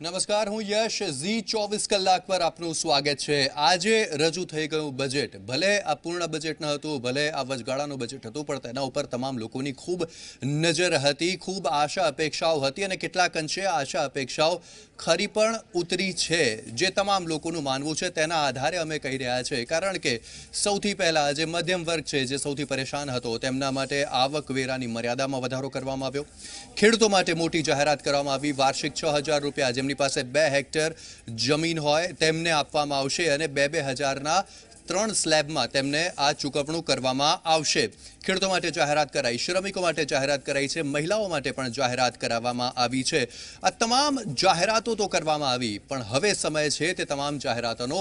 નમસ્કાર હું યશ ઝી ચોવીસ કલાક પર આપનું સ્વાગત છે આજે રજૂ થઈ ગયું બજેટ ભલે આ પૂર્ણ બજેટ ન હતું ભલે આ વચગાળાનું બજેટ હતું પણ તેના ઉપર તમામ લોકોની ખૂબ નજર હતી ખૂબ આશા અપેક્ષાઓ હતી અને કેટલાક અંશે આશા અપેક્ષાઓ ખરી પણ ઉતરી છે જે તમામ લોકોનું માનવું છે તેના આધારે અમે કહી રહ્યા છીએ કારણ કે સૌથી પહેલાં જે મધ્યમ વર્ગ છે જે સૌથી પરેશાન હતો તેમના માટે આવકવેરાની મર્યાદામાં વધારો કરવામાં આવ્યો ખેડૂતો માટે મોટી જાહેરાત કરવામાં આવી વાર્ષિક છ હજાર રૂપિયા જેમની પાસે બે હેક્ટર જમીન હોય તેમને આપવામાં આવશે અને બે બે હજારના ત્રણ સ્લેબમાં તેમને આ ચૂકવણું કરવામાં આવશે ખેડૂતો માટે જાહેરાત કરાઈ શ્રમિકો માટે જાહેરાત કરાઈ છે મહિલાઓ માટે પણ જાહેરાત કરાવવામાં આવી છે આ તમામ જાહેરાતો તો કરવામાં આવી પણ હવે સમય છે તે તમામ જાહેરાતોનો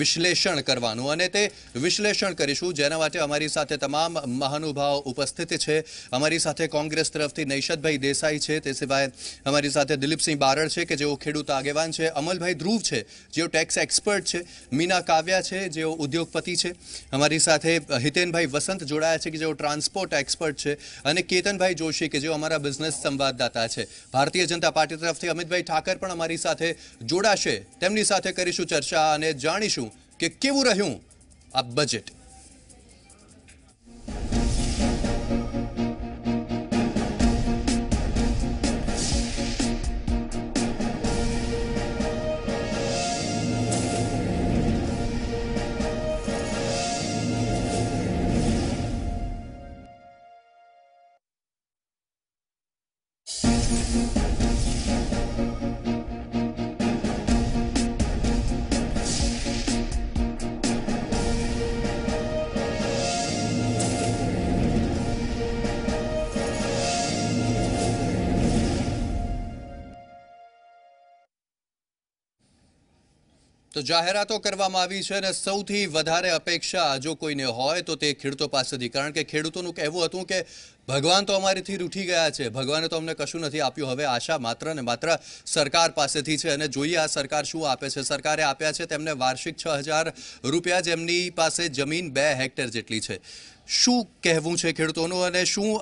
વિશ્લેષણ કરવાનું અને તે વિશ્લેષણ કરીશું જેના માટે અમારી સાથે તમામ મહાનુભાવ ઉપસ્થિત છે અમારી સાથે કોંગ્રેસ તરફથી નૈશદભાઈ દેસાઈ છે તે સિવાય અમારી સાથે દિલીપસિંહ બારડ છે કે જેઓ ખેડૂત આગેવાન છે અમલભાઈ ધ્રુવ છે જેઓ ટેક્સ એક્સપર્ટ છે મીના કાવ્યા છે જેઓ ઉદ્યોગ ઉદ્યોગપતિ છે અમારી સાથે હિતેનભાઈ વસંત જોડાયા છે કે જેઓ ટ્રાન્સપોર્ટ એક્સપર્ટ છે અને કેતનભાઈ જોશી કે જેઓ અમારા બિઝનેસ સંવાદદાતા છે ભારતીય જનતા પાર્ટી તરફથી અમિતભાઈ ઠાકર પણ અમારી સાથે જોડાશે તેમની સાથે કરીશું ચર્ચા અને જાણીશું કે કેવું રહ્યું આ બજેટ તો જાહેરાતો કરવામાં આવી છે અને સૌથી વધારે અપેક્ષા જો કોઈને હોય તો તે ખેડૂતો પાસેથી કારણ કે ખેડૂતોનું કહેવું હતું કે ભગવાન તો અમારીથી રૂઠી ગયા છે ભગવાને તો અમને કશું નથી આપ્યું હવે આશા માત્ર ને માત્ર સરકાર પાસેથી છે અને જોઈએ આ સરકાર શું આપે છે સરકારે આપ્યા છે તેમને વાર્ષિક છ હજાર રૂપિયા જેમની પાસે જમીન બે હેક્ટર જેટલી છે શું કહેવું છે ખેડૂતોનું અને શું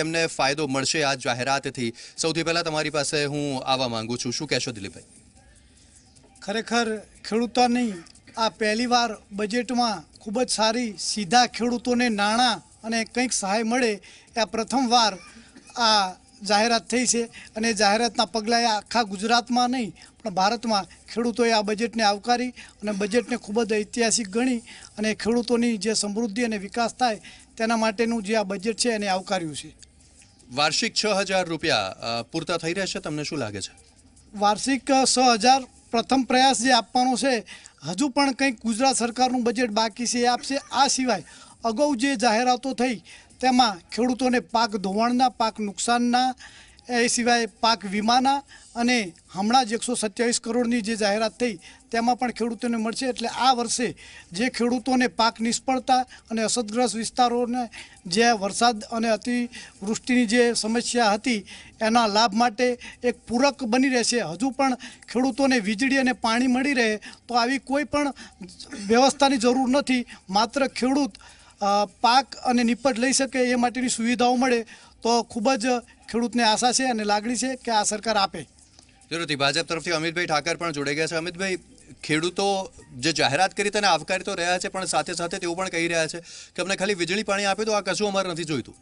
તેમને ફાયદો મળશે આ જાહેરાતથી સૌથી પહેલાં તમારી પાસે હું આવવા માંગુ છું શું કહેશો દિલીપભાઈ ખરેખર ખેડૂતોની આ પહેલીવાર બજેટમાં ખૂબ જ સારી સીધા ખેડૂતોને નાણાં અને કંઈક સહાય મળે એ પ્રથમવાર આ જાહેરાત થઈ છે અને જાહેરાતના પગલાં એ આખા ગુજરાતમાં નહીં પણ ભારતમાં ખેડૂતોએ આ બજેટને આવકારી અને બજેટને ખૂબ જ ઐતિહાસિક ગણી અને ખેડૂતોની જે સમૃદ્ધિ અને વિકાસ થાય તેના માટેનું જે આ બજેટ છે એને આવકાર્યું છે વાર્ષિક છ હજાર રૂપિયા પૂરતા થઈ રહ્યા છે તમને શું લાગે છે વાર્ષિક છ હજાર પ્રથમ પ્રયાસ જે આપવાનો છે હજુ પણ કંઈક ગુજરાત સરકારનું બજેટ બાકી છે એ આપશે આ સિવાય અગાઉ જે જાહેરાતો થઈ તેમાં ખેડૂતોને પાક ધોવાણના પાક નુકસાનના એ સિવાય પાક વીમાના અને હમણાં જ એકસો સત્યાવીસ કરોડની જે જાહેરાત થઈ તેમાં પણ ખેડૂતોને મળશે એટલે આ વર્ષે જે ખેડૂતોને પાક નિષ્ફળતા અને અસરગ્રસ્ત વિસ્તારોને જે વરસાદ અને અતિવૃષ્ટિની જે સમસ્યા હતી એના લાભ માટે એક પૂરક બની રહેશે હજુ પણ ખેડૂતોને વીજળી અને પાણી મળી રહે તો આવી કોઈ પણ વ્યવસ્થાની જરૂર નથી માત્ર ખેડૂત પાક અને નિપજ લઈ શકે એ માટેની સુવિધાઓ મળે તો ખૂબ જ ખેડૂતને આશા છે અને લાગણી છે કે આ સરકાર આપે જરૂરથી ભાજપ તરફથી અમિતભાઈ ઠાકર પણ જોડે ગયા છે અમિતભાઈ ખેડૂતો જે જાહેરાત કરી તેને આવકારી તો રહ્યા છે પણ સાથે સાથે તેઓ પણ કહી રહ્યા છે કે અમને ખાલી વીજળી પાણી આપે તો આ કશું અમારે નથી જોઈતું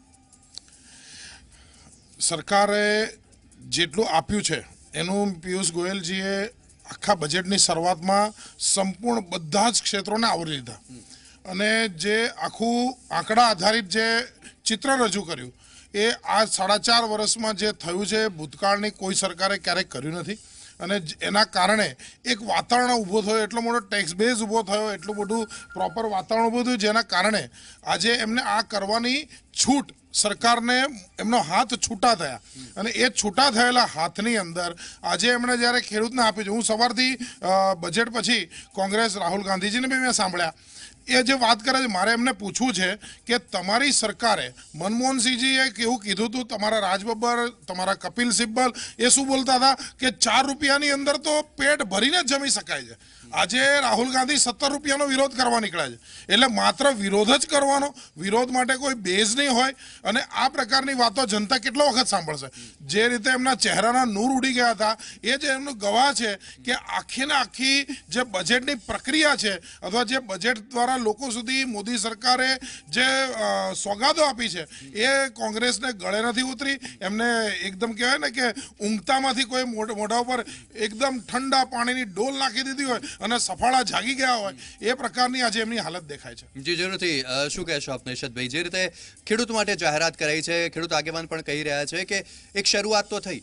સરકારે જેટલું આપ્યું છે એનું પિયુષ ગોયલજીએ આખા બજેટની શરૂઆતમાં સંપૂર્ણ બધા જ ક્ષેત્રોને આવરી લીધા અને જે આખું આંકડા આધારિત જે ચિત્ર રજૂ કર્યું એ આ સાડા ચાર વર્ષમાં જે થયું છે ભૂતકાળની કોઈ સરકારે ક્યારેય કર્યું નથી અને એના કારણે એક વાતાવરણ ઊભો થયો એટલો મોટો ટેક્સ બેઝ ઊભો થયો એટલું બધું પ્રોપર વાતાવરણ ઊભું થયું જેના કારણે આજે એમને આ કરવાની છૂટ સરકારને એમનો હાથ છૂટા થયા અને એ છૂટા થયેલા હાથની અંદર આજે એમણે જ્યારે ખેડૂતને આપી છે હું સવારથી બજેટ પછી કોંગ્રેસ રાહુલ ગાંધીજીને બી મેં સાંભળ્યા એ જે વાત કરે છે મારે એમને પૂછવું છે કે તમારી સરકારે મનમોહનસિંહજીએ કેવું કીધું હતું તમારા રાજબબ્બર તમારા કપિલ સિબ્બલ એ શું બોલતા હતા કે ચાર રૂપિયાની અંદર તો પેટ ભરીને જમી શકાય છે આજે રાહુલ ગાંધી સત્તર રૂપિયાનો વિરોધ કરવા નીકળ્યા છે એટલે માત્ર વિરોધ જ કરવાનો વિરોધ માટે કોઈ બેઝ નહીં હોય અને આ પ્રકારની વાતો જનતા કેટલો વખત સાંભળશે જે રીતે એમના ચહેરાના નૂર ઉડી ગયા હતા એ જે એમનો ગવાહ છે કે આખીને આખી જે બજેટની પ્રક્રિયા છે અથવા જે બજેટ દ્વારા લોકો સુધી મોદી સરકારે જે સોગાદો આપી છે એ કોંગ્રેસને ગળે નથી ઉતરી એમને એકદમ કહેવાય ને કે ઊંઘતામાંથી કોઈ મોઢા ઉપર એકદમ ઠંડા પાણીની ડોલ નાખી દીધી હોય અને સફાળા જાગી ગયા હોય એ પ્રકારની આજે એમની હાલત દેખાય છે જી જરૂરથી શું કહેશો આપ નિશતભાઈ જે રીતે ખેડૂત માટે જાહેરાત કરાઈ છે ખેડૂત આગેવાન પણ કહી રહ્યા છે કે એક શરૂઆત તો થઈ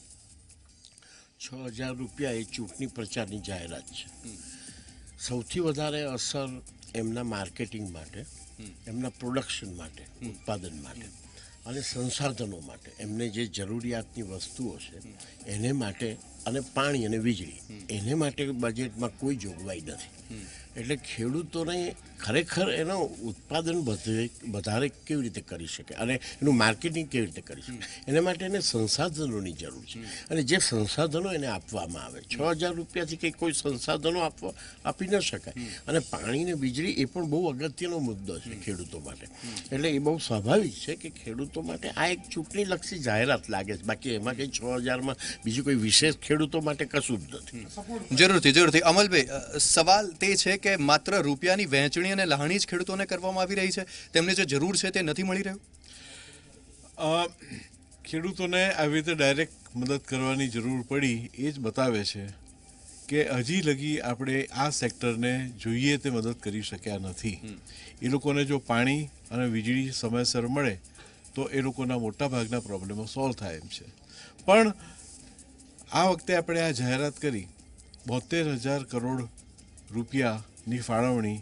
છ હજાર રૂપિયા એ ચૂંટણી પ્રચારની જાહેરાત છે સૌથી વધારે અસર એમના માર્કેટિંગ માટે એમના પ્રોડક્શન માટે ઉત્પાદન માટે અને સંસાધનો માટે એમને જે જરૂરિયાતની વસ્તુઓ છે એને માટે અને પાણી અને વીજળી એને માટે બજેટમાં કોઈ જોગવાઈ નથી એટલે ખેડૂતોને ખરેખર એનો ઉત્પાદન વધે વધારે કેવી રીતે કરી શકે અને એનું માર્કેટિંગ કેવી રીતે કરી શકે એના માટે એને સંસાધનોની જરૂર છે અને જે સંસાધનો એને આપવામાં આવે છ હજાર રૂપિયાથી કંઈ કોઈ સંસાધનો આપવા આપી ન શકાય અને પાણીને વીજળી એ પણ બહુ અગત્યનો મુદ્દો છે ખેડૂતો માટે એટલે એ બહુ સ્વાભાવિક છે કે ખેડૂતો માટે આ એક ચૂંટણીલક્ષી જાહેરાત લાગે છે બાકી એમાં કંઈ છ હજારમાં બીજું કોઈ વિશેષ ખેડૂતો માટે કશું જ નથી જરૂરથી જરૂરથી અમલભાઈ સવાલ તે છે કે માત્ર રૂપિયાની વહેંચણી અને લહાણી જ ખેડૂતોને કરવામાં આવી રહી છે તેમને જે જરૂર છે તે નથી મળી રહ્યું ખેડૂતોને આવી રીતે ડાયરેક્ટ મદદ કરવાની જરૂર પડી એ જ બતાવે છે કે હજી લગી આપણે આ સેક્ટરને જોઈએ તે મદદ કરી શક્યા નથી એ લોકોને જો પાણી અને વીજળી સમયસર મળે તો એ લોકોના મોટાભાગના પ્રોબ્લેમો સોલ્વ થાય એમ છે પણ આ વખતે આપણે આ જાહેરાત કરી બોતેર હજાર કરોડ રૂપિયા ની ફાળવણી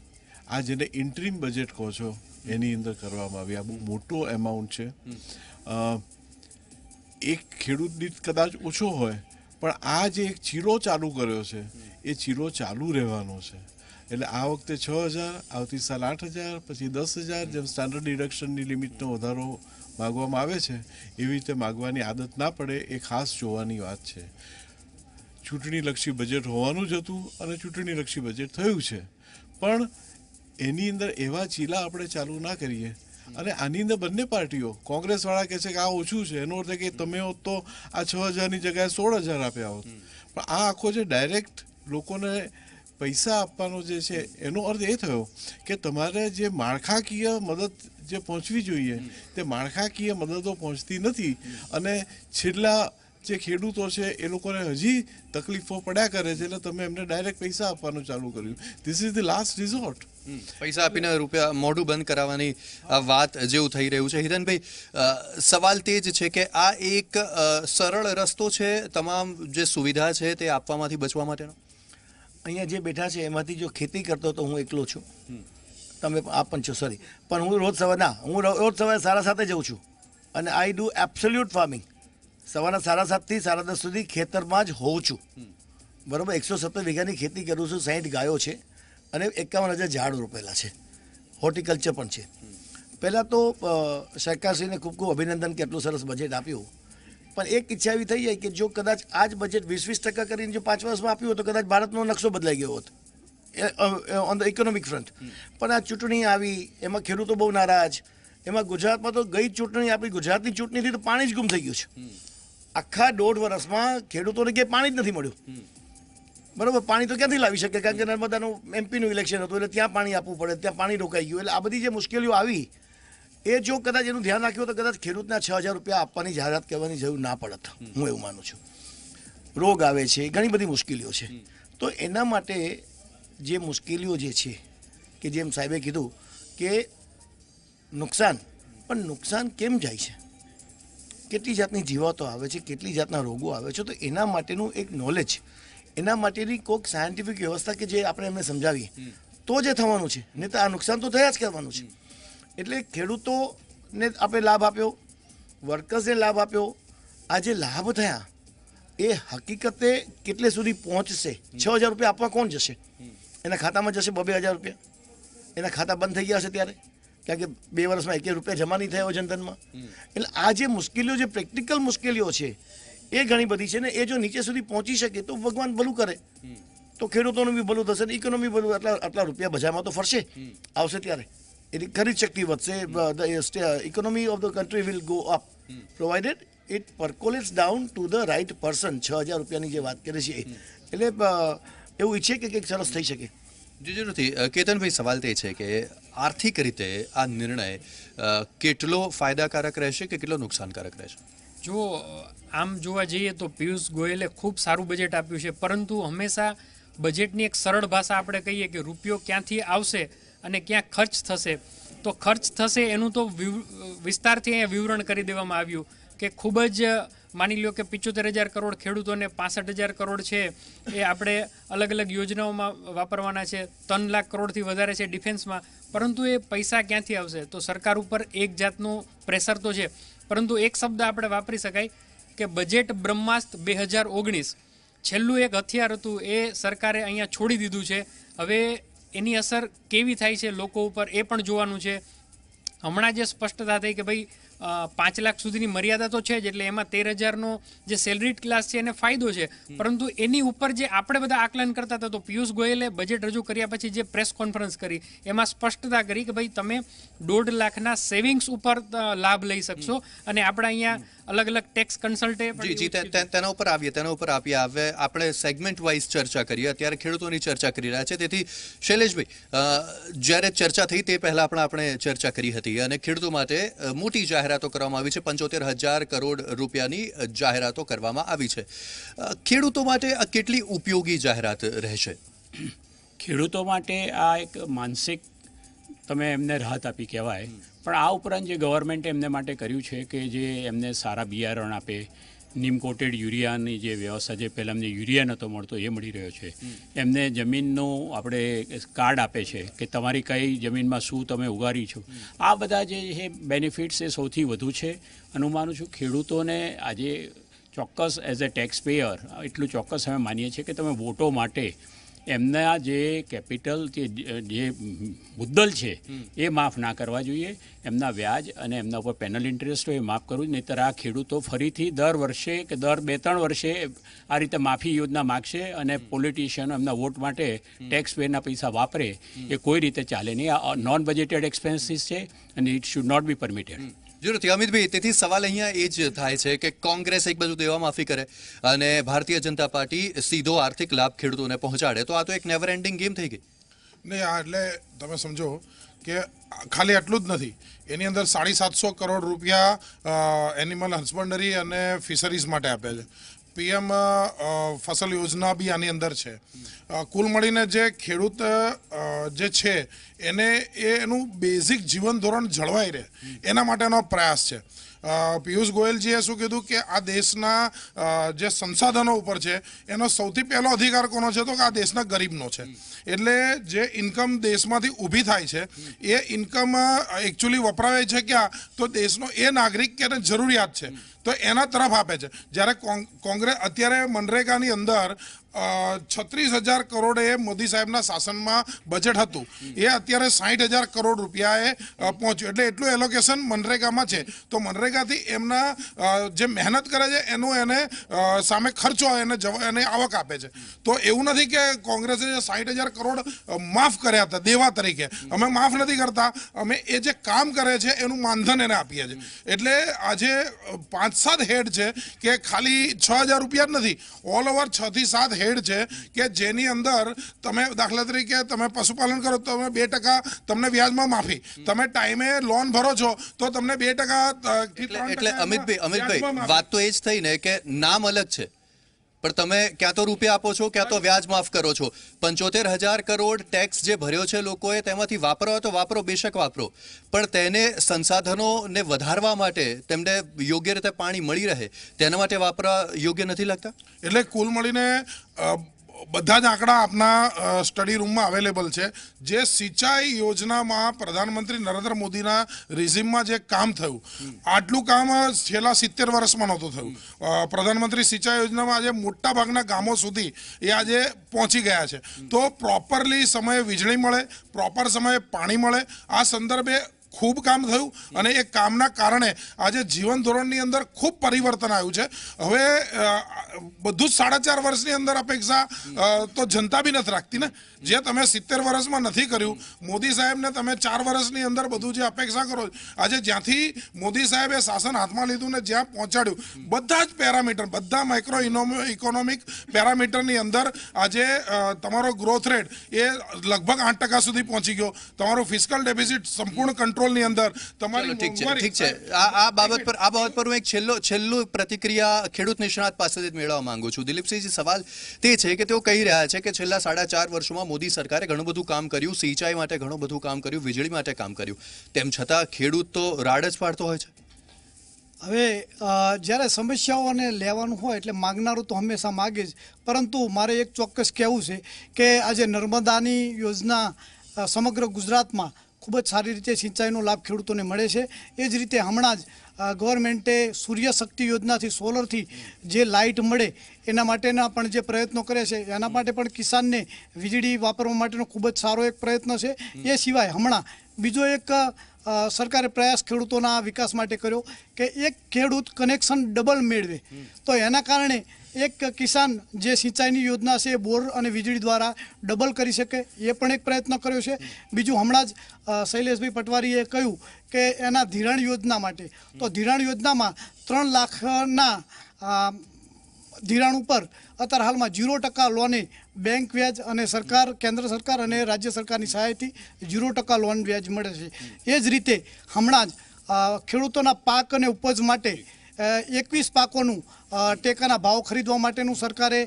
આ જેને ઇન્ટ્રીમ બજેટ કહો છો એની અંદર કરવામાં આવી આ બહુ મોટો એમાઉન્ટ છે એક ખેડૂત દીઠ કદાચ ઓછો હોય પણ આ જે એક ચીરો ચાલુ કર્યો છે એ ચીરો ચાલુ રહેવાનો છે એટલે આ વખતે છ હજાર આવતી સાલ આઠ હજાર પછી દસ હજાર જેમ સ્ટાન્ડર્ડ ડિડક્શનની લિમિટનો વધારો માગવામાં આવે છે એવી રીતે માગવાની આદત ના પડે એ ખાસ જોવાની વાત છે ચૂંટણીલક્ષી બજેટ હોવાનું જ હતું અને ચૂંટણીલક્ષી બજેટ થયું છે પણ એની અંદર એવા ચીલા આપણે ચાલુ ના કરીએ અને આની અંદર બંને પાર્ટીઓ કોંગ્રેસવાળા કહે છે કે આ ઓછું છે એનો અર્થ કે તમે હોત તો આ છ હજારની જગ્યાએ સોળ હજાર આપ્યા હોત પણ આ આખો જે ડાયરેક્ટ લોકોને પૈસા આપવાનો જે છે એનો અર્થ એ થયો કે તમારે જે માળખાકીય મદદ જે પહોંચવી જોઈએ તે માળખાકીય મદદો પહોંચતી નથી અને છેલ્લા જે ખેડૂતો છે એ લોકોને હજી તકલીફો પડ્યા કરે છે એટલે તમે એમને ડાયરેક્ટ પૈસા આપવાનું ચાલુ કર્યું this is the last resort પૈસા આપીને રૂપિયા મોઢું બંધ કરાવવાની વાત જેવું થઈ રહ્યું છે હિરનભાઈ સવાલ તે જ છે કે આ એક સરળ રસ્તો છે તમામ જે સુવિધા છે તે આપવામાંથી બચવા માટેનો અહીંયા જે બેઠા છે એમાંથી જો ખેતી કરતો તો હું એકલો છું તમે આ પણ છો સોરી પણ હું રોજ ના હું રોજ સવારે સારા સાથે જઉં છું અને આઈ ડુ એબ્સોલ્યુટ ફાર્મિંગ સવારના સાડા સાતથી સાડા દસ સુધી ખેતરમાં જ હોઉં છું બરાબર એકસો સત્તર વીઘાની ખેતી કરું છું સાહીઠ ગાયો છે અને એકાવન હજાર ઝાડ રોપેલા છે હોર્ટિકલ્ચર પણ છે પહેલાં તો સરકારશ્રીને ખૂબ ખૂબ અભિનંદન કેટલું સરસ બજેટ આપ્યું પણ એક ઈચ્છા એવી થઈ જાય કે જો કદાચ આ જ બજેટ વીસ વીસ ટકા કરીને જો પાંચ વર્ષમાં આપ્યું તો કદાચ ભારતનો નકશો બદલાઈ ગયો હોત ઓન ધ ઇકોનોમિક ફ્રન્ટ પણ આ ચૂંટણી આવી એમાં ખેડૂતો બહુ નારાજ એમાં ગુજરાતમાં તો ગઈ ચૂંટણી આપણી ગુજરાતની ચૂંટણીથી તો પાણી જ ગુમ થઈ ગયું છે આખા દોઢ વર્ષમાં ખેડૂતોને કે પાણી જ નથી મળ્યું બરાબર પાણી તો ક્યાંથી લાવી શકે કારણ કે નર્મદાનું એમપીનું ઇલેક્શન હતું એટલે ત્યાં પાણી આપવું પડે ત્યાં પાણી રોકાઈ ગયું એટલે આ બધી જે મુશ્કેલીઓ આવી એ જો કદાચ એનું ધ્યાન રાખ્યું તો કદાચ ખેડૂતના છ હજાર રૂપિયા આપવાની જાહેરાત કરવાની જરૂર ના પડત હું એવું માનું છું રોગ આવે છે ઘણી બધી મુશ્કેલીઓ છે તો એના માટે જે મુશ્કેલીઓ જે છે કે જેમ સાહેબે કીધું કે નુકસાન પણ નુકસાન કેમ જાય છે કેટલી જાતની જીવાતો આવે છે કેટલી જાતના રોગો આવે છે તો એના માટેનું એક નોલેજ એના માટેની કોઈક સાયન્ટિફિક વ્યવસ્થા કે જે આપણે એમને સમજાવીએ તો જે થવાનું છે નહીં તો આ નુકસાન તો થયા જ કરવાનું છે એટલે ખેડૂતોને આપણે લાભ આપ્યો વર્કર્સને લાભ આપ્યો આ જે લાભ થયા એ હકીકતે કેટલે સુધી પહોંચશે છ હજાર રૂપિયા આપવા કોણ જશે એના ખાતામાં જશે બબે હજાર રૂપિયા એના ખાતા બંધ થઈ ગયા હશે ત્યારે કારણ કે બે વર્ષમાં એક રૂપિયા જમા નહીં થયો જનધનમાં એટલે આ જે મુશ્કેલીઓ જે પ્રેક્ટિકલ મુશ્કેલીઓ છે એ ઘણી બધી છે ને એ જો નીચે સુધી પહોંચી શકે તો ભગવાન ભલું કરે તો ખેડૂતોનું બી ભલું થશે ને ઇકોનોમી ભલું આટલા આટલા રૂપિયા બજારમાં તો ફરશે આવશે ત્યારે એટલે ખરીદ શક્તિ વધશે economy of the country will go up provided it percolates down to the right person છ હજાર રૂપિયાની જે વાત કરે છે એટલે એવું ઈચ્છે કે કંઈક સરસ થઈ શકે જી જરૂરથી કેતનભાઈ સવાલ તે છે કે આર્થિક રીતે આ નિર્ણય કેટલો ફાયદાકારક રહેશે કે કેટલો નુકસાનકારક રહેશે જો આમ જોવા જઈએ તો પિયુષ ગોયલે ખૂબ સારું બજેટ આપ્યું છે પરંતુ હંમેશા બજેટની એક સરળ ભાષા આપણે કહીએ કે રૂપિયો ક્યાંથી આવશે અને ક્યાં ખર્ચ થશે તો ખર્ચ થશે એનું તો વિસ્તારથી અહીંયા વિવરણ કરી દેવામાં આવ્યું કે ખૂબ જ માની લો કે પિચોતેર હજાર કરોડ ખેડૂતોને પાસઠ હજાર કરોડ છે એ આપણે અલગ અલગ યોજનાઓમાં વાપરવાના છે ત્રણ લાખ કરોડથી વધારે છે ડિફેન્સમાં પરંતુ એ પૈસા ક્યાંથી આવશે તો સરકાર ઉપર એક જાતનું પ્રેશર તો છે પરંતુ એક શબ્દ આપણે વાપરી શકાય કે બજેટ બ્રહ્માસ્ત્ર બે હજાર ઓગણીસ છેલ્લું એક હથિયાર હતું એ સરકારે અહીંયા છોડી દીધું છે હવે એની અસર કેવી થાય છે લોકો ઉપર એ પણ જોવાનું છે હમણાં જે સ્પષ્ટતા થઈ કે ભાઈ પાંચ લાખ સુધીની મર્યાદા તો છે જ એટલે એમાં તેર હજારનો જે સેલરીડ ક્લાસ છે એને ફાયદો છે પરંતુ એની ઉપર જે આપણે બધા આકલન કરતા હતા તો પિયુષ ગોયલે બજેટ રજૂ કર્યા પછી જે પ્રેસ કોન્ફરન્સ કરી એમાં સ્પષ્ટતા કરી કે ભાઈ તમે દોઢ લાખના સેવિંગ્સ ઉપર લાભ લઈ શકશો અને આપણે અહીંયા અલગ અલગ ટેક્સ કન્સલ્ટે જી જી તેના ઉપર આવીએ તેના ઉપર આવીએ હવે આપણે સેગમેન્ટ વાઇઝ ચર્ચા કરીએ અત્યારે ખેડૂતોની ચર્ચા કરી રહ્યા છે તેથી શૈલેષભાઈ જ્યારે ચર્ચા થઈ તે પહેલાં પણ આપણે ચર્ચા કરી હતી અને ખેડૂતો માટે મોટી જાહેરાતો કરવામાં આવી છે પંચોતેર હજાર કરોડ રૂપિયાની જાહેરાતો કરવામાં આવી છે ખેડૂતો માટે આ કેટલી ઉપયોગી જાહેરાત રહેશે ખેડૂતો માટે આ એક માનસિક તમે એમને રાહત આપી કહેવાય પણ આ ઉપરાંત જે ગવર્મેન્ટે એમને માટે કર્યું છે કે જે એમને સારા બિયારણ આપે નીમ કોટેડ યુરિયાની જે વ્યવસ્થા જે પહેલાં અમને યુરિયા નહોતો મળતો એ મળી રહ્યો છે એમને જમીનનું આપણે કાર્ડ આપે છે કે તમારી કઈ જમીનમાં શું તમે ઉગારી છો આ બધા જે છે બેનિફિટ્સ એ સૌથી વધુ છે અને હું માનું છું ખેડૂતોને આજે ચોક્કસ એઝ અ ટેક્સ પેયર એટલું ચોક્કસ અમે માનીએ છીએ કે તમે વોટો માટે એમના જે કેપિટલ કે જે મુદ્દલ છે એ માફ ના કરવા જોઈએ એમના વ્યાજ અને એમના ઉપર પેનલ ઇન્ટરેસ્ટ હોય એ માફ કરવું જ તો આ ખેડૂતો ફરીથી દર વર્ષે કે દર બે ત્રણ વર્ષે આ રીતે માફી યોજના માગશે અને પોલિટિશિયનો એમના વોટ માટે ટેક્સ પેના પૈસા વાપરે એ કોઈ રીતે ચાલે નહીં આ નોન બજેટેડ એક્સપેન્સીસ છે અને it should not be permitted જરૂરથી અમિતભાઈ તેથી સવાલ અહીંયા એ જ થાય છે કે કોંગ્રેસ એક બાજુ દેવા માફી કરે અને ભારતીય જનતા પાર્ટી સીધો આર્થિક લાભ ખેડૂતોને પહોંચાડે તો આ તો એક નેવર એન્ડિંગ ગેમ થઈ ગઈ નહીં આ એટલે તમે સમજો કે ખાલી એટલું જ નથી એની અંદર સાડી સાતસો કરોડ રૂપિયા એનિમલ હસબન્ડરી અને ફિશરીઝ માટે આપે છે પીએમ ફસલ યોજના બી આની અંદર છે કુલ મળીને જે ખેડૂત જે છે એને એનું બેઝિક જીવન ધોરણ જળવાઈ રહે એના માટેનો પ્રયાસ છે પિયુષ ગોયલજીએ શું કીધું કે આ દેશના જે સંસાધનો ઉપર છે એનો સૌથી પહેલો અધિકાર કોનો છે તો કે આ દેશના ગરીબનો છે એટલે જે ઇન્કમ દેશમાંથી ઊભી થાય છે એ ઇન્કમ એકચ્યુઅલી વપરાવે છે ક્યાં તો દેશનો એ નાગરિક કે જરૂરિયાત છે તો એના તરફ આપે છે જ્યારે કોંગ્રેસ અત્યારે મનરેગાની અંદર છત્રીસ હજાર કરોડે મોદી સાહેબના શાસનમાં બજેટ હતું એ અત્યારે સાહીઠ હજાર કરોડ રૂપિયાએ પહોંચ્યું એટલે એટલું એલોકેશન મનરેગામાં છે તો મનરેગાથી એમના જે મહેનત કરે છે એનો એને સામે ખર્ચો એને એને આવક આપે છે તો એવું નથી કે કોંગ્રેસે સાહીઠ હજાર કરોડ માફ કર્યા હતા દેવા તરીકે અમે માફ નથી કરતા અમે એ જે કામ કરે છે એનું માનધન એને આપીએ છીએ એટલે આજે પાંચ સાત હેડ છે કે ખાલી છ હજાર રૂપિયા જ નથી ઓલ ઓવર છથી સાત હેડ છે કે જેની અંદર તમે દાખલા તરીકે તમે પશુપાલન કરો તમે બે ટકા તમને વ્યાજમાં માફી તમે ટાઈમે લોન ભરો છો તો તમને બે ટકા એટલે અમિતભાઈ અમિતભાઈ વાત તો એ જ થઈ ને કે નામ અલગ છે પણ તમે ક્યાં તો રૂપિયા આપો છો ક્યાં તો વ્યાજ માફ કરો છો પંચોતેર હજાર કરોડ ટેક્સ જે ભર્યો છે લોકોએ તેમાંથી વાપરો તો વાપરો બેશક વાપરો પણ તેને સંસાધનોને વધારવા માટે તેમને યોગ્ય રીતે પાણી મળી રહે તેના માટે વાપરવા યોગ્ય નથી લાગતા એટલે કુલ મળીને બધા જ આંકડા આપના સ્ટડી રૂમમાં અવેલેબલ છે જે સિંચાઈ યોજનામાં પ્રધાનમંત્રી નરેન્દ્ર મોદીના રિઝિમમાં જે કામ થયું આટલું કામ છેલ્લા સિત્તેર વર્ષમાં નહોતું થયું પ્રધાનમંત્રી સિંચાઈ યોજનામાં આજે મોટા ભાગના ગામો સુધી એ આજે પહોંચી ગયા છે તો પ્રોપરલી સમયે વીજળી મળે પ્રોપર સમયે પાણી મળે આ સંદર્ભે ખૂબ કામ થયું અને એ કામના કારણે આજે જીવન ધોરણની અંદર ખૂબ પરિવર્તન આવ્યું છે હવે બધું જ સાડા ચાર વર્ષની અંદર અપેક્ષા તો જનતા બી નથી રાખતી ને જે તમે સિત્તેર વર્ષમાં નથી કર્યું મોદી સાહેબને તમે ચાર વર્ષની અંદર બધું જે અપેક્ષા કરો આજે જ્યાંથી મોદી સાહેબે શાસન હાથમાં લીધું ને જ્યાં પહોંચાડ્યું બધા જ પેરામીટર બધા માઇક્રો ઇકોનોમિક પેરામીટરની અંદર આજે તમારો ગ્રોથ રેટ એ લગભગ આઠ ટકા સુધી પહોંચી ગયો તમારો ફિસ્કલ ડેફિસિટ સંપૂર્ણ કંટ્રોલ પેટ્રોલની અંદર તમારી ઠીક છે ઠીક છે આ બાબત પર આ બાબત પર હું એક છેલ્લો છેલ્લો પ્રતિક્રિયા ખેડૂત નિષ્ણાત પાસેથી મેળવવા માંગુ છું દિલીપસિંહજી સવાલ તે છે કે તેઓ કહી રહ્યા છે કે છેલ્લા સાડા ચાર વર્ષોમાં મોદી સરકારે ઘણું બધું કામ કર્યું સિંચાઈ માટે ઘણું બધું કામ કર્યું વીજળી માટે કામ કર્યું તેમ છતાં ખેડૂત તો રાડ જ પાડતો હોય છે હવે જ્યારે સમસ્યાઓને લેવાનું હોય એટલે માગનારું તો હંમેશા માગે જ પરંતુ મારે એક ચોક્કસ કહેવું છે કે આજે નર્મદાની યોજના સમગ્ર ગુજરાતમાં ખૂબ જ સારી રીતે સિંચાઈનો લાભ ખેડૂતોને મળે છે એ જ રીતે હમણાં જ ગવર્મેન્ટે સૂર્યશક્તિ યોજનાથી સોલરથી જે લાઇટ મળે એના માટેના પણ જે પ્રયત્નો કરે છે એના માટે પણ કિસાનને વીજળી વાપરવા માટેનો ખૂબ જ સારો એક પ્રયત્ન છે એ સિવાય હમણાં બીજો એક સરકારે પ્રયાસ ખેડૂતોના વિકાસ માટે કર્યો કે એક ખેડૂત કનેક્શન ડબલ મેળવે તો એના કારણે એક કિસાન જે સિંચાઈની યોજના છે એ બોર અને વીજળી દ્વારા ડબલ કરી શકે એ પણ એક પ્રયત્ન કર્યો છે બીજું હમણાં જ શૈલેષભાઈ પટવારીએ કહ્યું કે એના ધિરાણ યોજના માટે તો ધિરાણ યોજનામાં ત્રણ લાખના ધિરાણ ઉપર અત્યારે હાલમાં ઝીરો ટકા લોને બેંક વ્યાજ અને સરકાર કેન્દ્ર સરકાર અને રાજ્ય સરકારની સહાયથી ઝીરો ટકા લોન વ્યાજ મળે છે એ જ રીતે હમણાં જ ખેડૂતોના પાક અને ઉપજ માટે એકવીસ પાકોનું ટેકાના ભાવ ખરીદવા માટેનું સરકારે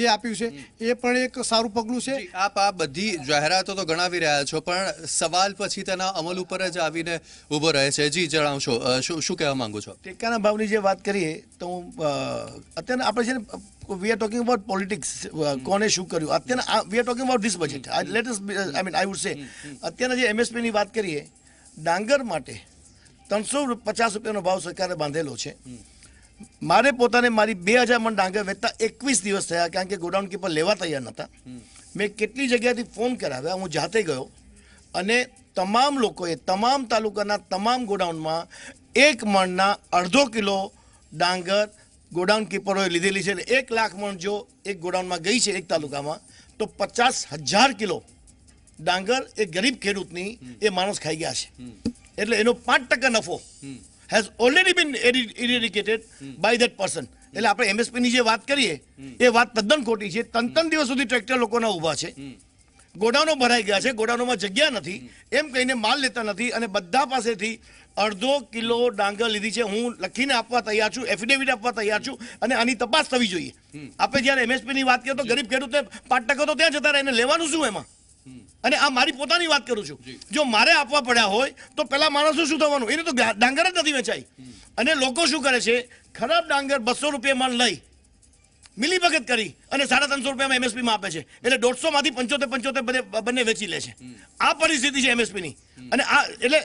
જે આપ્યું છે એ પણ એક સારું પગલું છે આપ આ બધી જાહેરાતો તો ગણાવી રહ્યા છો પણ સવાલ પછી તેના અમલ ઉપર જ આવીને ઊભો રહે છે જી જણાવશો શું શું કહેવા માંગુ છો ટેકાના ભાવની જે વાત કરીએ તો હું અત્યારે આપણે છે ને we are talking about politics કોને શું કર્યું અત્યારે we are talking about this budget latest I mean I would say અત્યારના જે એમએસપીની વાત કરીએ ડાંગર માટે ત્રણસો પચાસ રૂપિયાનો ભાવ સરકારે બાંધેલો છે મારે પોતાને મારી બે હજાર મણ ડાંગર વેચતા એકવીસ દિવસ થયા કારણ કે ગોડાઉન કીપર લેવા તૈયાર નહોતા મેં કેટલી જગ્યાથી ફોન કરાવ્યા હું જાતે ગયો અને તમામ લોકોએ તમામ તાલુકાના તમામ ગોડાઉનમાં એક મણના અડધો કિલો ડાંગર ગોડાઉન કીપરોએ લીધેલી છે એટલે એક લાખ મણ જો એક ગોડાઉનમાં ગઈ છે એક તાલુકામાં તો પચાસ હજાર કિલો ડાંગર એ ગરીબ ખેડૂતની એ માણસ ખાઈ ગયા છે એટલે એનો પાંચ ટકા નફો has already been eradicated by that person એટલે આપણે એમએસપીની જે વાત કરીએ એ વાત તદ્દન ખોટી છે ત્રણ ત્રણ દિવસ સુધી ટ્રેક્ટર લોકોના ઊભા છે ગોડાઉનો ભરાઈ ગયા છે ગોડાઉનોમાં જગ્યા નથી એમ કહીને માલ લેતા નથી અને બધા પાસેથી અડધો કિલો ડાંગર લીધી છે હું લખીને આપવા તૈયાર છું એફિડેવિટ આપવા તૈયાર છું અને આની તપાસ થવી જોઈએ આપણે જયારે એમએસપી ની વાત કરીએ તો ગરીબ ખેડૂતને પાંચ ટકા તો ત્યાં જતા રહે એને લેવાનું શું એમાં અને આ મારી પોતાની વાત કરું છું જો મારે આપવા પડ્યા હોય તો પેલા માણસો શું થવાનું એને તો ડાંગર જ નથી વેચાય અને લોકો શું કરે છે ખરાબ ડાંગર બસો રૂપિયામાં લઈ મિલી ભગત કરી અને સાડા ત્રણસો રૂપિયામાં એમએસપીમાં આપે છે એટલે દોઢસો માંથી પંચોતેર પંચોતેર બંને વેચી લે છે આ પરિસ્થિતિ છે એમએસપીની અને આ એટલે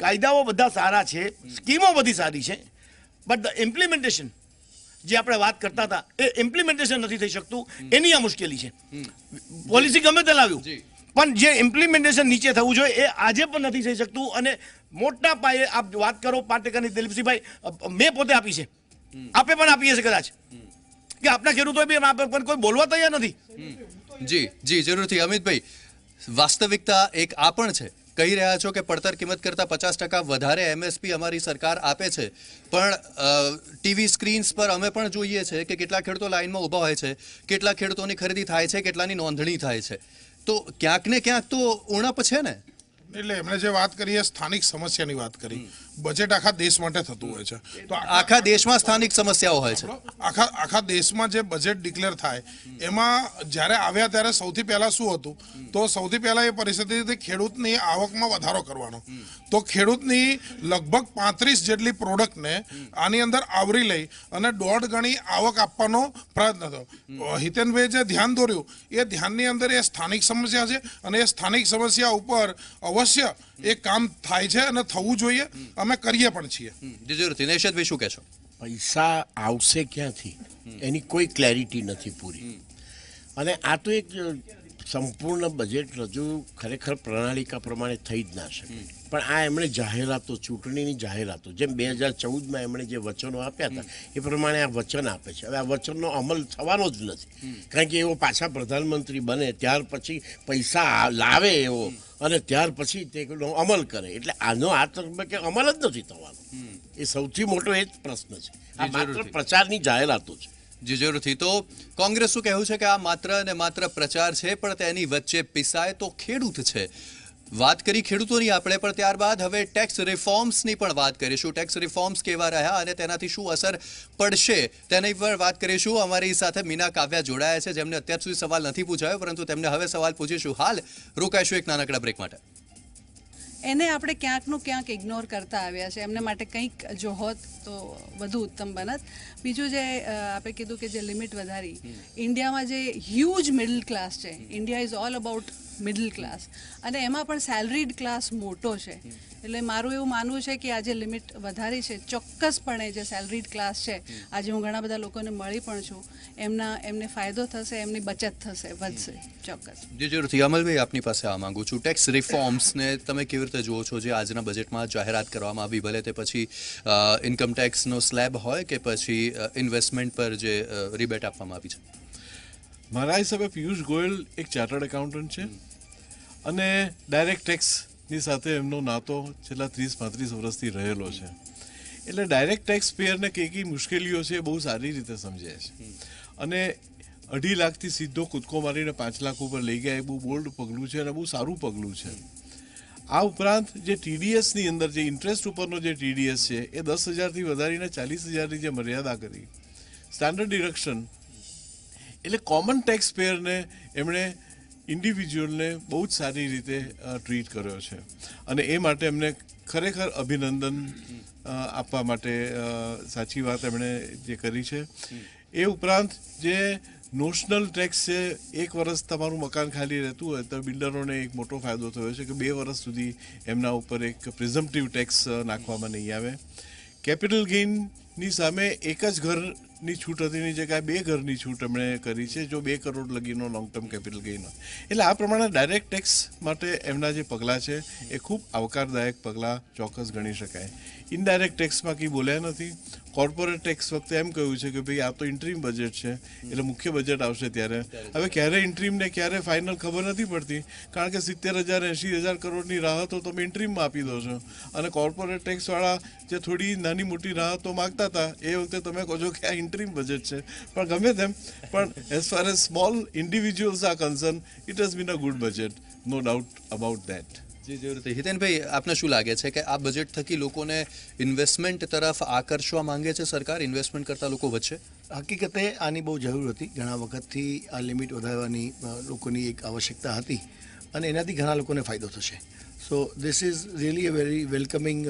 કાયદાઓ બધા સારા છે સ્કીમો બધી સારી છે બટ ધ ઇમ્પ્લિમેન્ટેશન જે આપણે વાત કરતા હતા એ ઇમ્પ્લિમેન્ટેશન નથી થઈ શકતું એની આ મુશ્કેલી છે પોલિસી ગમે તે લાવ્યું પણ જે ઇમ્પ્લિમેન્ટેશન નીચે થવું જોઈએ એ આજે પણ નથી થઈ શકતું અને મોટા પાયે આપ વાત કરો પાટેકરની દિલીપસિંહભાઈ મેં પોતે આપી છે આપે પણ આપીએ છે કદાચ કે આપના ખેડૂતો બી પણ કોઈ બોલવા તૈયાર નથી જી જી જરૂરથી અમિતભાઈ વાસ્તવિકતા એક આ પણ છે કહી રહ્યા છો કે પડતર કિંમત કરતાં પચાસ ટકા વધારે એમએસપી અમારી સરકાર આપે છે પણ ટીવી સ્ક્રીન્સ પર અમે પણ જોઈએ છે કે કેટલા ખેડૂતો લાઇનમાં ઊભા હોય છે કેટલા ખેડૂતોની ખરીદી થાય છે કેટલાની નોંધણી થાય છે તો ક્યાંક ને ક્યાંક તો ઉણપ છે ને એટલે એમણે જે વાત કરી એ સ્થાનિક સમસ્યાની વાત કરી બજેટ આખા દેશ માટે થતું હોય છે તો આખા દેશમાં સ્થાનિક સમસ્યાઓ હોય છે આખા આખા દેશમાં જે બજેટ ડિક્લેર થાય એમાં જ્યારે આવ્યા ત્યારે સૌથી પહેલાં શું હતું તો સૌથી પહેલાં એ પરિસ્થિતિ ખેડૂતની આવકમાં વધારો કરવાનો તો ખેડૂતની લગભગ પાંત્રીસ જેટલી પ્રોડક્ટને આની અંદર આવરી લઈ અને દોઢ ગણી આવક આપવાનો પ્રયત્ન થયો હિતેનભાઈએ જે ધ્યાન દોર્યું એ ધ્યાનની અંદર એ સ્થાનિક સમસ્યા છે અને એ સ્થાનિક સમસ્યા ઉપર અવશ્ય એ કામ થાય છે અને થવું જોઈએ અમે કરીએ પણ છીએ જીજુરથી નેશદભાઈ શું કહે પૈસા આવશે ક્યાંથી એની કોઈ ક્લેરિટી નથી પૂરી અને આ તો એક સંપૂર્ણ બજેટ રજૂ ખરેખર પ્રણાલિકા પ્રમાણે થઈ જ ના શકે પણ આ એમણે જાહેરાતો ચૂંટણીની જાહેરાતો જેમ બે હજાર ચૌદમાં એમણે જે વચનો આપ્યા હતા એ પ્રમાણે આ વચન આપે છે હવે આ વચનનો અમલ થવાનો જ નથી કારણ કે એવો પાછા પ્રધાનમંત્રી બને ત્યાર પછી પૈસા લાવે એવો અને ત્યાર પછી તેનો અમલ કરે એટલે આનો આ તબક્કે અમલ જ નથી થવાનો એ સૌથી મોટો એ જ પ્રશ્ન છે આ માત્ર પ્રચારની જાહેરાતો છે જે જરૂરથી તો કોંગ્રેસ શું કહેવું છે કે આ માત્ર ને માત્ર પ્રચાર છે પણ તેની વચ્ચે પીસાય તો ખેડૂત છે વાત કરી ખેડૂતોની આપણે પણ ત્યારબાદ હવે ટેક્સ રિફોર્મ્સની પણ વાત કરીશું ટેક્સ રિફોર્મ્સ કેવા રહ્યા અને તેનાથી શું અસર પડશે તેની પર વાત કરીશું અમારી સાથે મીના કાવ્યા જોડાયા છે જેમને અત્યાર સુધી સવાલ નથી પૂછાયો પરંતુ તેમને હવે સવાલ પૂછીશું હાલ રોકાઈશું એક નાનકડા બ્રેક માટે એને આપણે ક્યાંકનું ક્યાંક ઇગ્નોર કરતા આવ્યા છે એમને માટે કંઈક જો હોત તો વધુ ઉત્તમ બનત બીજું જે આપણે કીધું કે જે લિમિટ વધારી ઇન્ડિયામાં જે હ્યુજ મિડલ ક્લાસ છે India is all about middle class અને એમાં પણ સેલરીડ ક્લાસ મોટો છે એટલે મારું એવું માનવું છે કે આજે લિમિટ વધારી છે ચોક્કસપણે જે સેલરીડ ક્લાસ છે આજે હું ઘણા બધા લોકોને મળી પણ છું એમના એમને ફાયદો થશે એમની બચત થશે વધશે ચોક્કસ જે જરૂરથી અમલભાઈ આપની પાસે આ માંગુ છું ટેક્સ રિફોર્મ્સને તમે કેવી રીતે જુઓ છો જે આજના બજેટમાં જાહેરાત કરવામાં આવી ભલે તે પછી ઇન્કમ ટેક્સનો સ્લેબ હોય કે પછી ઇન્વેસ્ટમેન્ટ પર જે રિબેટ આપવામાં આવી છે મારા હિસાબે પિયુષ ગોયલ એક ચાર્ટર્ડ એકાઉન્ટન્ટ છે અને ડાયરેક્ટ ટેક્સની સાથે એમનો નાતો છેલ્લા ત્રીસ પાંત્રીસ વર્ષથી રહેલો છે એટલે ડાયરેક્ટ ટેક્સ પેયરને કઈ કઈ મુશ્કેલીઓ છે એ બહુ સારી રીતે સમજાય છે અને અઢી લાખથી સીધો કૂદકો મારીને પાંચ લાખ ઉપર લઈ ગયા એ બહુ બોલ્ડ પગલું છે અને બહુ સારું પગલું છે આ ઉપરાંત જે ટીડીએસની અંદર જે ઇન્ટરેસ્ટ ઉપરનો જે ટીડીએસ છે એ દસ હજારથી વધારીને ચાલીસ હજારની જે મર્યાદા કરી સ્ટાન્ડર્ડ ડિરેક્શન એટલે કોમન ટેક્સ પેયરને એમણે ઇન્ડિવિજ્યુઅલને બહુ જ સારી રીતે ટ્રીટ કર્યો છે અને એ માટે એમને ખરેખર અભિનંદન આપવા માટે સાચી વાત એમણે જે કરી છે એ ઉપરાંત જે નોશનલ ટેક્સ છે એક વર્ષ તમારું મકાન ખાલી રહેતું હોય તો બિલ્ડરોને એક મોટો ફાયદો થયો છે કે બે વર્ષ સુધી એમના ઉપર એક પ્રિઝમ્પટિવ ટેક્સ નાખવામાં નહીં આવે કેપિટલ ગેઇનની સામે એક જ ઘર ની છૂટ હતીની જગ્યાએ બે ઘરની છૂટ એમણે કરી છે જો બે કરોડ લગીનો લોંગ ટર્મ કેપિટલ ગેઇન હોય એટલે આ પ્રમાણે ડાયરેક્ટ ટેક્સ માટે એમના જે પગલાં છે એ ખૂબ આવકારદાયક પગલાં ચોક્કસ ગણી શકાય ઇનડાયરેક્ટ ટેક્સમાં કંઈ બોલ્યા નથી કોર્પોરેટ ટેક્સ વખતે એમ કહ્યું છે કે ભાઈ આ તો ઇન્ટ્રીમ બજેટ છે એટલે મુખ્ય બજેટ આવશે ત્યારે હવે ક્યારે ઇન્ટ્રીમને ક્યારે ફાઇનલ ખબર નથી પડતી કારણ કે સિત્તેર હજાર એંશી હજાર કરોડની રાહતો તમે ઇન્ટ્રીમમાં આપી દો છો અને કોર્પોરેટ ટેક્સવાળા જે થોડી નાની મોટી રાહતો માગતા હતા એ વખતે તમે કહો છો કે આ ઇન્ટ્રીમ બજેટ છે પણ ગમે તેમ પણ as far as small individuals આ concern it has been a good budget no doubt about that જી જરૂરથી હિતેનભાઈ આપને શું લાગે છે કે આ બજેટ થકી લોકોને ઇન્વેસ્ટમેન્ટ તરફ આકર્ષવા માંગે છે સરકાર ઇન્વેસ્ટમેન્ટ કરતા લોકો વધશે હકીકતે આની બહુ જરૂર હતી ઘણા વખતથી આ લિમિટ વધારવાની લોકોની એક આવશ્યકતા હતી અને એનાથી ઘણા લોકોને ફાયદો થશે so this is really a very welcoming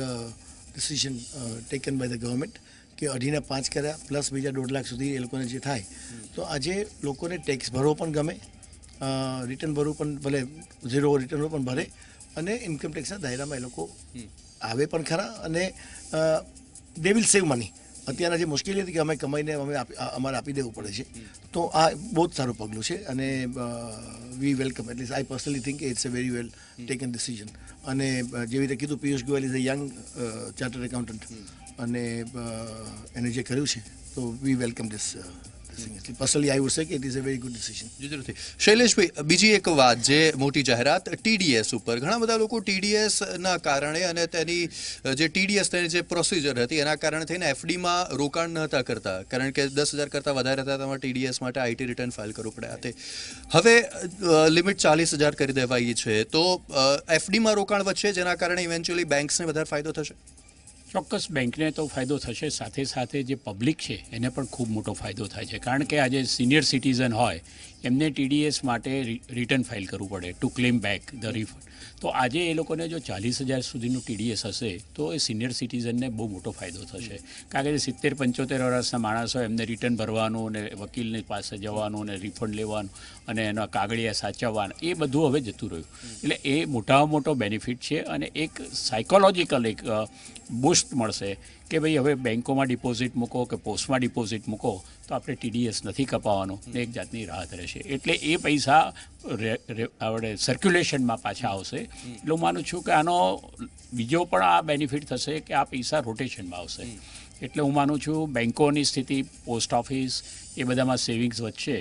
decision taken by the government કે અઢીના પાંચ કર્યા પ્લસ બીજા દોઢ લાખ સુધી એ લોકોને જે થાય તો આજે લોકોને ટેક્સ ભરવો પણ ગમે રિટર્ન ભરવું પણ ભલે ઝીરો રિટર્ન પણ ભરે અને ઇન્કમટેક્સના દાયરામાં એ લોકો આવે પણ ખરા અને દે વિલ સેવ મની અત્યારના જે મુશ્કેલી હતી કે અમે કમાઈને અમે અમારે આપી દેવું પડે છે તો આ બહુ જ સારું પગલું છે અને we welcome at least I personally think it's a very well taken decision અને જેવી રીતે કીધું Piyush Goyal is a young chartered accountant અને એને જે કર્યું છે તો વી વેલકમ ધીસ થિંગ એટલે પર્સનલી આઈ વુડ સે કે it is a very good decision જરૂરથી શૈલેષભાઈ બીજી એક વાત જે મોટી જાહેરાત ટીડીએસ ઉપર ઘણા બધા લોકો ટીડીએસના કારણે અને તેની જે ટીડીએસ તેની જે પ્રોસિજર હતી એના કારણે થઈને એફડીમાં રોકાણ નહોતા કરતા કારણ કે દસ હજાર કરતાં વધારે હતા તમારે ટીડીએસ માટે આઈટી રિટર્ન ફાઇલ કરવું પડે આ હવે લિમિટ ચાલીસ હજાર કરી દેવાઈ છે તો એફડીમાં રોકાણ વધશે જેના કારણે ઇવેન્ચ્યુઅલી બેંક્સને વધારે ફાયદો થશે ચોક્કસ બેંકને તો ફાયદો થશે સાથે સાથે જે પબ્લિક છે એને પણ ખૂબ મોટો ફાયદો થાય છે કારણ કે આજે સિનિયર સિટીઝન હોય એમને ટીડીએસ માટે રિટર્ન ફાઇલ કરવું પડે to claim back the refund તો આજે એ લોકોને જો ચાલીસ હજાર સુધીનું ટીડીએસ હશે તો એ સિનિયર સિટીઝનને બહુ મોટો ફાયદો થશે કારણ કે સિત્તેર પંચોતેર વર્ષના માણસો એમને રિટર્ન ભરવાનું અને વકીલની પાસે જવાનું અને રિફંડ લેવાનું અને એના કાગળિયા સાચવવાનું એ બધું હવે જતું રહ્યું એટલે એ મોટામાં મોટો બેનિફિટ છે અને એક સાયકોલોજીકલ એક બુસ્ટ મળશે કે ભાઈ હવે બેન્કોમાં ડિપોઝિટ મૂકો કે પોસ્ટમાં ડિપોઝિટ મૂકો તો આપણે ટીડીએસ નથી કપાવવાનું એક જાતની રાહત રહેશે એટલે એ પૈસા આપણે સર્ક્યુલેશનમાં પાછા આવશે એટલે હું માનું છું કે આનો બીજો પણ આ બેનિફિટ થશે કે આ પૈસા રોટેશનમાં આવશે એટલે હું માનું છું બેન્કોની સ્થિતિ પોસ્ટ ઓફિસ એ બધામાં સેવિંગ્સ વધશે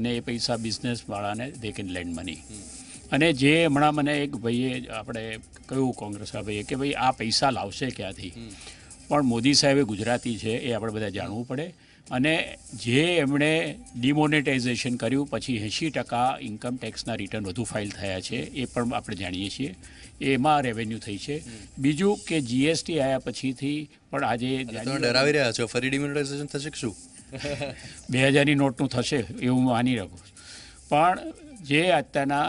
અને એ પૈસા બિઝનેસવાળાને દે કેન લેન્ડ મની અને જે હમણાં મને એક ભાઈએ આપણે કહ્યું કોંગ્રેસના ભાઈએ કે ભાઈ આ પૈસા લાવશે ક્યાંથી પણ મોદી સાહેબે ગુજરાતી છે એ આપણે બધા જાણવું પડે અને જે એમણે ડિમોનેટાઇઝેશન કર્યું પછી એંશી ટકા ઇન્કમ ટેક્સના રિટર્ન વધુ ફાઇલ થયા છે એ પણ આપણે જાણીએ છીએ એમાં રેવન્યુ થઈ છે બીજું કે જીએસટી આવ્યા પછીથી પણ આજે ડરાવી રહ્યા છો ફરી ડિમોનેટાઇઝેશન થશે શું બે હજારની નોટનું થશે એવું માની રાખું પણ જે અત્યારના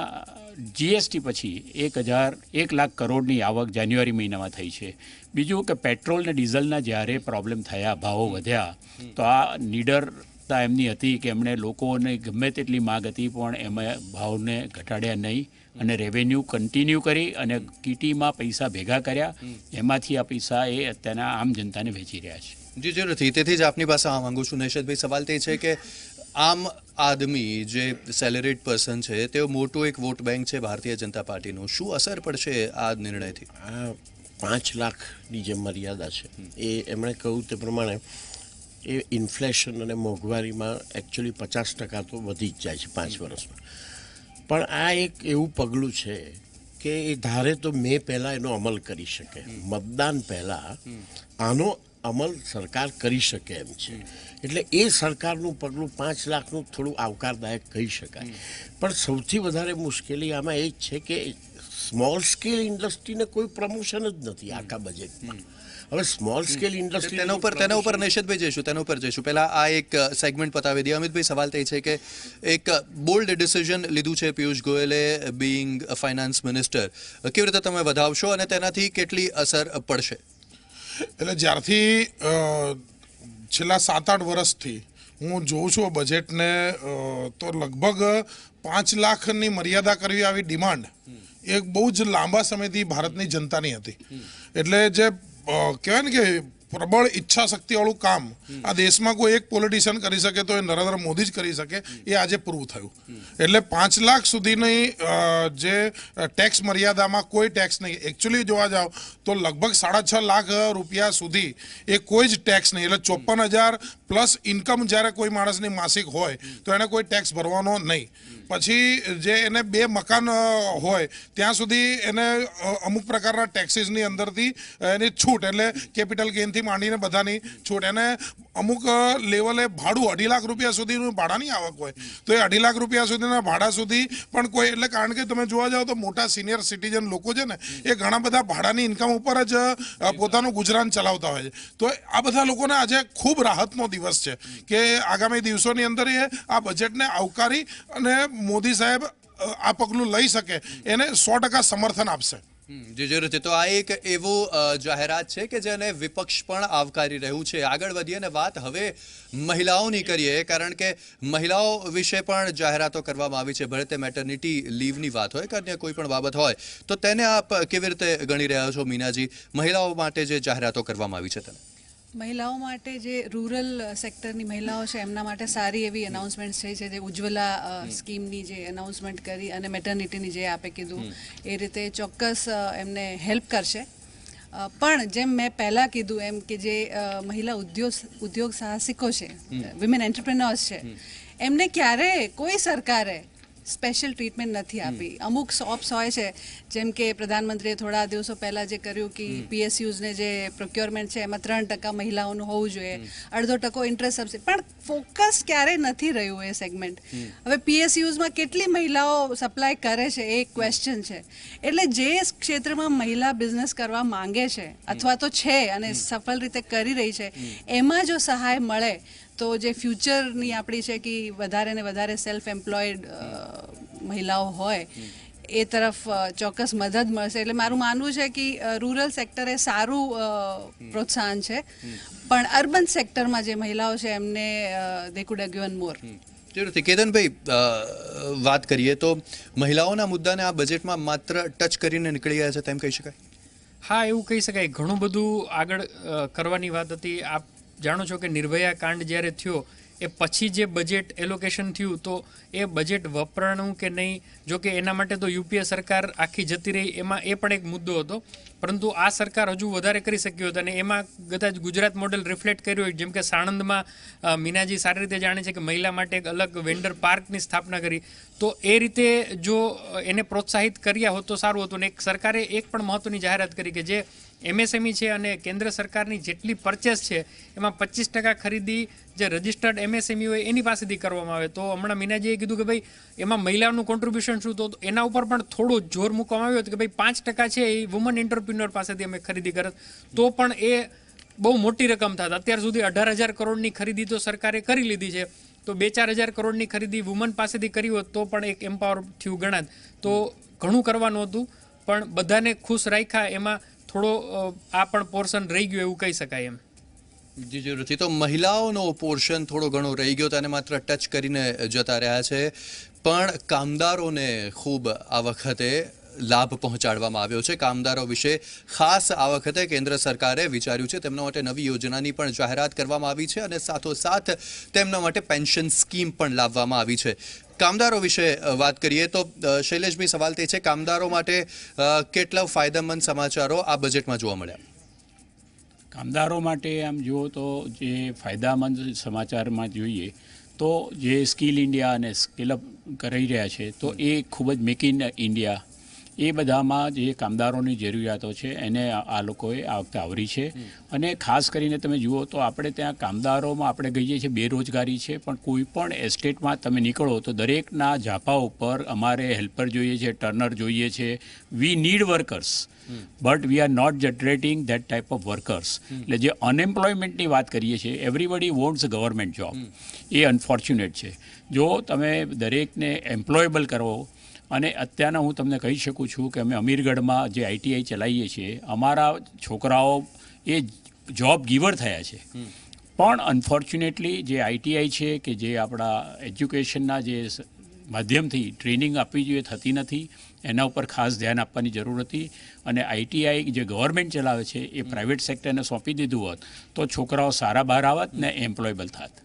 જીએસટી પછી એક હજાર એક લાખ કરોડની આવક જાન્યુઆરી મહિનામાં થઈ છે બીજું કે પેટ્રોલ ને ડીઝલના જ્યારે પ્રોબ્લેમ થયા ભાવો વધ્યા તો આ નીડરતા એમની હતી કે એમણે લોકોને ગમે તેટલી માગ હતી પણ એમાં ભાવને ઘટાડ્યા નહીં અને રેવન્યુ કન્ટિન્યુ કરી અને કીટીમાં પૈસા ભેગા કર્યા એમાંથી આ પૈસા એ અત્યારના આમ જનતાને વેચી રહ્યા છે જી નથી તેથી જ આપની પાસે આ માંગુ છું નૈશદભાઈ સવાલ તે છે કે આમ આદમી જે સેલેરીડ પર્સન છે તેઓ મોટું એક વોટ બેંક છે ભારતીય જનતા પાર્ટીનું શું અસર પડશે આ નિર્ણયથી પાંચ લાખની જે મર્યાદા છે એ એમણે કહ્યું તે પ્રમાણે એ ઇન્ફ્લેશન અને મોંઘવારીમાં એકચ્યુઅલી પચાસ ટકા તો વધી જ જાય છે પાંચ વર્ષમાં પણ આ એક એવું પગલું છે કે એ ધારે તો મે પહેલાં એનો અમલ કરી શકે મતદાન પહેલાં આનો અમલ સરકાર કરી શકે એમ છે એટલે એ સરકારનું પગલું પાંચ લાખનું થોડું આવકારદાયક કહી શકાય પણ સૌથી વધારે મુશ્કેલી આમાં એ જ છે કે સ્મોલ સ્કેલ ઇન્ડસ્ટ્રીને કોઈ પ્રમોશન જ નથી આખા બજેટમાં હવે સ્મોલ સ્કેલ ઇન્ડસ્ટ્રી તેના ઉપર તેના ઉપર નેશદભાઈ જઈશું તેના ઉપર જઈશું પહેલાં આ એક સેગમેન્ટ પતાવી દઈએ અમિતભાઈ સવાલ થઈ છે કે એક બોલ્ડ ડિસિઝન લીધું છે પિયુષ ગોયલે બીંગ ફાઇનાન્સ મિનિસ્ટર કેવી રીતે તમે વધાવશો અને તેનાથી કેટલી અસર પડશે એટલે જ્યારથી છેલ્લા સાત આઠ વર્ષથી હું જોઉં છું બજેટને તો લગભગ પાંચ લાખની મર્યાદા કરવી આવી ડિમાન્ડ એ બહુ જ લાંબા સમયથી ભારતની જનતાની હતી એટલે જે કહેવાય ને કે પ્રબળ ઈચ્છા શક્તિવાળું કામ આ દેશમાં કોઈ એક પોલિટિશિયન કરી શકે તો એ નરેન્દ્ર મોદી જ કરી શકે એ આજે પૂરું થયું એટલે પાંચ લાખ સુધીની જે ટેક્સ મર્યાદામાં કોઈ ટેક્સ નહીં એકચ્યુઅલી જોવા જાઓ તો લગભગ સાડા છ લાખ રૂપિયા સુધી એ કોઈ જ ટેક્સ નહીં એટલે ચોપન હજાર પ્લસ ઇન્કમ જ્યારે કોઈ માણસની માસિક હોય તો એને કોઈ ટેક્સ ભરવાનો નહીં પછી જે એને બે મકાન હોય ત્યાં સુધી એને અમુક પ્રકારના ટેક્સીસની અંદરથી એની છૂટ એટલે કેપિટલ ગેનથી માંડીને બધાની છૂટ એને અમુક લેવલે ભાડું અઢી લાખ રૂપિયા સુધીનું ભાડાની આવક હોય તો એ અઢી લાખ રૂપિયા સુધીના ભાડા સુધી પણ કોઈ એટલે કારણ કે તમે જોવા જાઓ તો મોટા સિનિયર સિટીઝન લોકો છે ને એ ઘણા બધા ભાડાની ઇન્કમ ઉપર જ પોતાનું ગુજરાન ચલાવતા હોય છે તો આ બધા લોકોને આજે ખૂબ રાહતનો દિવસ દિવસ છે કે આગામી દિવસોની અંદર એ આ બજેટને આવકારી અને મોદી સાહેબ આ પગલું લઈ શકે એને સો ટકા સમર્થન આપશે જી જરૂરથી તો આ એક એવું જાહેરાત છે કે જેને વિપક્ષ પણ આવકારી રહ્યું છે આગળ વધીએ અને વાત હવે મહિલાઓની કરીએ કારણ કે મહિલાઓ વિશે પણ જાહેરાતો કરવામાં આવી છે ભલે તે મેટર્નિટી લીવની વાત હોય કે અન્ય કોઈ પણ બાબત હોય તો તેને આપ કેવી રીતે ગણી રહ્યા છો મીનાજી મહિલાઓ માટે જે જાહેરાતો કરવામાં આવી છે તેને મહિલાઓ માટે જે રૂરલ સેક્ટરની મહિલાઓ છે એમના માટે સારી એવી અનાઉન્સમેન્ટ થઈ છે જે ઉજ્જવલા સ્કીમની જે અનાઉન્સમેન્ટ કરી અને મેટર્નિટીની જે આપે કીધું એ રીતે ચોક્કસ એમને હેલ્પ કરશે પણ જેમ મેં પહેલાં કીધું એમ કે જે મહિલા ઉદ્યોગ ઉદ્યોગ સાહસિકો છે વિમેન એન્ટરપ્રેનર્સ છે એમને ક્યારે કોઈ સરકારે સ્પેશિયલ ટ્રીટમેન્ટ નથી આપી અમુક સોપ્સ હોય છે જેમ કે પ્રધાનમંત્રીએ થોડા દિવસો પહેલાં જે કર્યું કે પીએસયુઝને જે પ્રોક્યોરમેન્ટ છે એમાં ત્રણ ટકા મહિલાઓનું હોવું જોઈએ અડધો ટકો ઇન્ટરેસ્ટ સબસિડી પણ ફોકસ ક્યારેય નથી રહ્યું એ સેગમેન્ટ હવે પીએસયુઝમાં કેટલી મહિલાઓ સપ્લાય કરે છે એ ક્વેશ્ચન છે એટલે જે ક્ષેત્રમાં મહિલા બિઝનેસ કરવા માંગે છે અથવા તો છે અને સફળ રીતે કરી રહી છે એમાં જો સહાય મળે તો જે ફ્યુચરની આપણી છે કે વધારે ને વધારે સેલ્ફ એમ્પ્લોયડ મહિલાઓ હોય એ તરફ ચોક્કસ મદદ મળશે એટલે મારું માનવું છે કે રૂરલ સેક્ટર એ સારું પ્રોત્સાહન છે પણ અર્બન સેક્ટરમાં જે મહિલાઓ છે એમને દે કુડ ગિવન મોર જરૂરથી કેતનભાઈ વાત કરીએ તો મહિલાઓના મુદ્દાને આ બજેટમાં માત્ર ટચ કરીને નીકળી ગયા છે તેમ કહી શકાય હા એવું કહી શકાય ઘણું બધું આગળ કરવાની વાત હતી આપ જાણો છો કે નિર્ભયા કાંડ જ્યારે થયો એ પછી જે બજેટ એલોકેશન થયું તો એ બજેટ વપરાણું કે નહીં જો કે એના માટે તો યુપીએ સરકાર આખી જતી રહી એમાં એ પણ એક મુદ્દો હતો પરંતુ આ સરકાર હજુ વધારે કરી શક્યું હતું અને એમાં કદાચ ગુજરાત મોડેલ રિફ્લેક્ટ કર્યું હોય જેમ કે સાણંદમાં મીનાજી સારી રીતે જાણે છે કે મહિલા માટે એક અલગ વેન્ડર પાર્કની સ્થાપના કરી તો એ રીતે જો એને પ્રોત્સાહિત કર્યા હોત તો સારું હતું અને એક સરકારે એક પણ મહત્ત્વની જાહેરાત કરી કે જે એમએસએમઈ e છે અને કેન્દ્ર સરકારની જેટલી પરચેસ છે એમાં પચીસ ટકા ખરીદી જે રજિસ્ટર્ડ એમએસએમઈ e હોય એની પાસેથી કરવામાં આવે તો હમણાં મીનાજીએ કીધું કે ભાઈ એમાં મહિલાઓનું કોન્ટ્રીબ્યુશન શું તો એના ઉપર પણ થોડો જોર મૂકવામાં આવ્યો હતો કે ભાઈ પાંચ ટકા છે એ વુમન એન્ટરપ્રિન્યોર પાસેથી અમે ખરીદી કરત તો પણ એ બહુ મોટી રકમ થતા અત્યાર સુધી અઢાર હજાર કરોડની ખરીદી તો સરકારે કરી લીધી છે તો બે ચાર હજાર કરોડની ખરીદી વુમન પાસેથી કરી હોત તો પણ એક એમ્પાવર થયું ગણાત તો ઘણું કરવાનું હતું પણ બધાને ખુશ રાખ્યા એમાં થોડો આ પણ પોર્શન રહી ગયો એવું કહી શકાય એમ જી જરૂરથી તો મહિલાઓનો પોર્શન થોડો ઘણો રહી ગયો તેને માત્ર ટચ કરીને જતા રહ્યા છે પણ કામદારોને ખૂબ આ વખતે લાભ પહોંચાડવામાં આવ્યો છે કામદારો વિશે ખાસ આ વખતે કેન્દ્ર સરકારે વિચાર્યું છે તેમના માટે નવી યોજનાની પણ જાહેરાત કરવામાં આવી છે અને સાથોસાથ તેમના માટે પેન્શન સ્કીમ પણ લાવવામાં આવી છે કામદારો વિશે વાત કરીએ તો શૈલેષભાઈ સવાલ તે છે કામદારો માટે કેટલા ફાયદામંદ સમાચારો આ બજેટમાં જોવા મળ્યા કામદારો માટે આમ જુઓ તો જે ફાયદામંદ સમાચારમાં જોઈએ તો જે સ્કિલ ઇન્ડિયા અને સ્કિલ અપ કરી રહ્યા છે તો એ ખૂબ જ મેક ઇન ઇન્ડિયા એ બધામાં જે કામદારોની જરૂરિયાતો છે એને આ લોકોએ આ વખતે આવરી છે અને ખાસ કરીને તમે જુઓ તો આપણે ત્યાં કામદારોમાં આપણે કહીએ છીએ બેરોજગારી છે પણ કોઈ પણ એસ્ટેટમાં તમે નીકળો તો દરેકના ઝાપા ઉપર અમારે હેલ્પર જોઈએ છે ટર્નર જોઈએ છે we need workers but we are not generating that type of workers એટલે જે અનએમ્પ્લોયમેન્ટની વાત કરીએ છીએ એવરીબડી વોન્ટ્સ ગવર્મેન્ટ જોબ એ અનફોર્ચ્યુનેટ છે જો તમે દરેકને એમ્પ્લોયેબલ કરો અને અત્યારના હું તમને કહી શકું છું કે અમે અમીરગઢમાં જે આઈટીઆઈ ચલાવીએ છીએ અમારા છોકરાઓ એ જોબ ગીવર થયા છે પણ અનફોર્ચ્યુનેટલી જે આઈટીઆઈ છે કે જે આપણા એજ્યુકેશનના જે માધ્યમથી ટ્રેનિંગ આપવી જોઈએ થતી નથી એના ઉપર ખાસ ધ્યાન આપવાની જરૂર હતી અને આઈટીઆઈ જે ગવર્મેન્ટ ચલાવે છે એ પ્રાઇવેટ સેક્ટરને સોંપી દીધું હોત તો છોકરાઓ સારા બહાર આવત ને એમ્પ્લોયેબલ થાત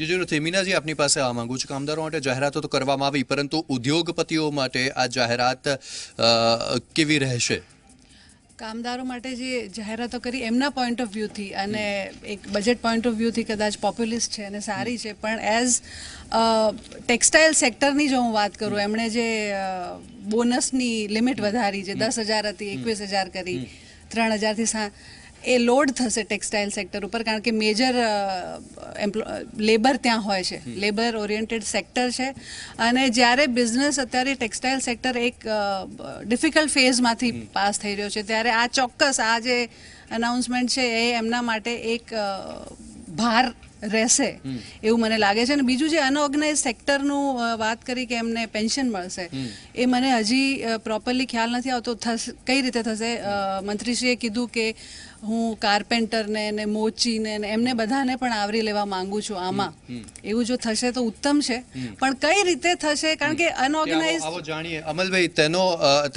જી જરૂર થેમીનાજી આપની પાસે આ માંગુ છું કામદારો માટે જાહેરાતો તો કરવામાં આવી પરંતુ ઉદ્યોગપતિઓ માટે આ જાહેરાત કેવી રહેશે કામદારો માટે જે જાહેરાતો કરી એમના પોઈન્ટ ઓફ વ્યૂથી અને એક બજેટ પોઈન્ટ ઓફ વ્યૂથી કદાચ પોપ્યુલિસ્ટ છે અને સારી છે પણ એઝ ટેક્સટાઇલ સેક્ટરની જો હું વાત કરું એમણે જે બોનસની લિમિટ વધારી જે દસ હજાર હતી એકવીસ હજાર કરી ત્રણ હજારથી સા એ લોડ થશે ટેક્સટાઇલ સેક્ટર ઉપર કારણ કે મેજર લેબર ત્યાં હોય છે લેબર ઓરિએન્ટેડ સેક્ટર છે અને જ્યારે બિઝનેસ અત્યારે ટેક્સટાઇલ સેક્ટર એક ડિફિકલ્ટ ફેઝમાંથી પાસ થઈ રહ્યો છે ત્યારે આ ચોક્કસ આ જે અનાઉન્સમેન્ટ છે એ એમના માટે એક ભાર રહેશે એવું મને લાગે છે અને બીજું જે અનઓર્ગનાઇઝ સેક્ટરનું વાત કરી કે એમને પેન્શન મળશે એ મને હજી પ્રોપરલી ખ્યાલ નથી આવતો થશે કઈ રીતે થશે મંત્રીશ્રીએ કીધું કે હું કાર્પેન્ટરને ને મોચીને ને એમને બધાને પણ આવરી લેવા માંગુ છું આમાં એવું જો થશે તો ઉત્તમ છે પણ કઈ રીતે થશે કારણ કે અનઓર્ગેનાઇઝ આવો જાણીએ અમલભાઈ તેનો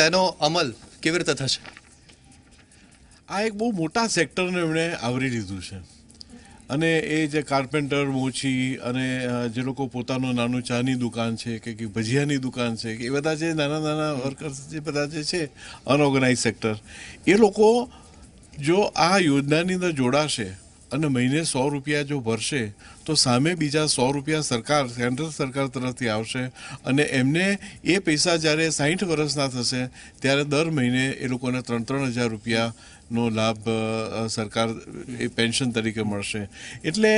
તેનો અમલ કેવી રીતે થશે આ એક બહુ મોટા સેક્ટરને એમણે આવરી લીધું છે અને એ જે કાર્પેન્ટર મોચી અને જે લોકો પોતાનું નાનું ચાની દુકાન છે કે ભજીયાની દુકાન છે કે એ બધા જે નાના નાના વર્કર્સ જે બધા જે છે અનઓર્ગેનાઇઝ સેક્ટર એ લોકો જો આ યોજનાની અંદર જોડાશે અને મહિને સો રૂપિયા જો ભરશે તો સામે બીજા સો રૂપિયા સરકાર સેન્ટ્રલ સરકાર તરફથી આવશે અને એમને એ પૈસા જ્યારે સાહીઠ વર્ષના થશે ત્યારે દર મહિને એ લોકોને ત્રણ ત્રણ હજાર રૂપિયાનો લાભ સરકાર એ પેન્શન તરીકે મળશે એટલે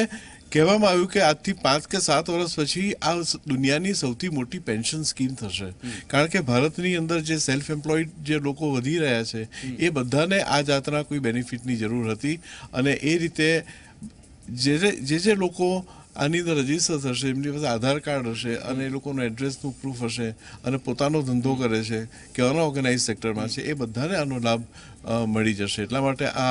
કહેવામાં આવ્યું કે આજથી પાંચ કે સાત વર્ષ પછી આ દુનિયાની સૌથી મોટી પેન્શન સ્કીમ થશે કારણ કે ભારતની અંદર જે સેલ્ફ એમ્પ્લોયડ જે લોકો વધી રહ્યા છે એ બધાને આ જાતના કોઈ બેનિફિટની જરૂર હતી અને એ રીતે જે જે લોકો આની અંદર રજીસ્ટર થશે એમની પાસે આધાર કાર્ડ હશે અને એ લોકોનું એડ્રેસનું પ્રૂફ હશે અને પોતાનો ધંધો કરે છે કે અનઓર્ગેનાઇઝ સેક્ટરમાં છે એ બધાને આનો લાભ મળી જશે એટલા માટે આ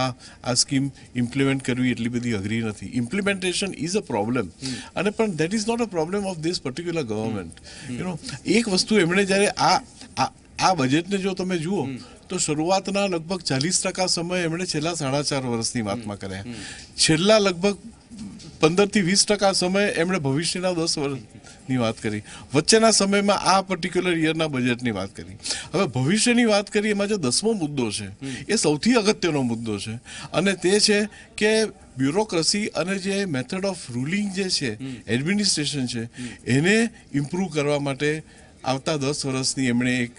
આ સ્કીમ ઇમ્પ્લિમેન્ટ કરવી એટલી બધી અઘરી નથી ઇમ્પ્લિમેન્ટેશન ઇઝ અ પ્રોબ્લેમ અને પણ that is not a problem of this particular government you know એક વસ્તુ એમણે જ્યારે આ આ બજેટને જો તમે જુઓ તો શરૂઆતના લગભગ ચાલીસ ટકા સમય એમણે છેલ્લા સાડા ચાર વર્ષની વાતમાં કર્યા છેલ્લા લગભગ પંદરથી વીસ ટકા સમય એમણે ભવિષ્યના દસ વર્ષની વાત કરી વચ્ચેના સમયમાં આ પર્ટિક્યુલર યરના બજેટની વાત કરી હવે ભવિષ્યની વાત કરીએ એમાં જે દસમો મુદ્દો છે એ સૌથી અગત્યનો મુદ્દો છે અને તે છે કે બ્યુરોક્રસી અને જે મેથડ ઓફ રૂલિંગ જે છે એડમિનિસ્ટ્રેશન છે એને ઇમ્પ્રૂવ કરવા માટે આવતા દસ વર્ષની એમણે એક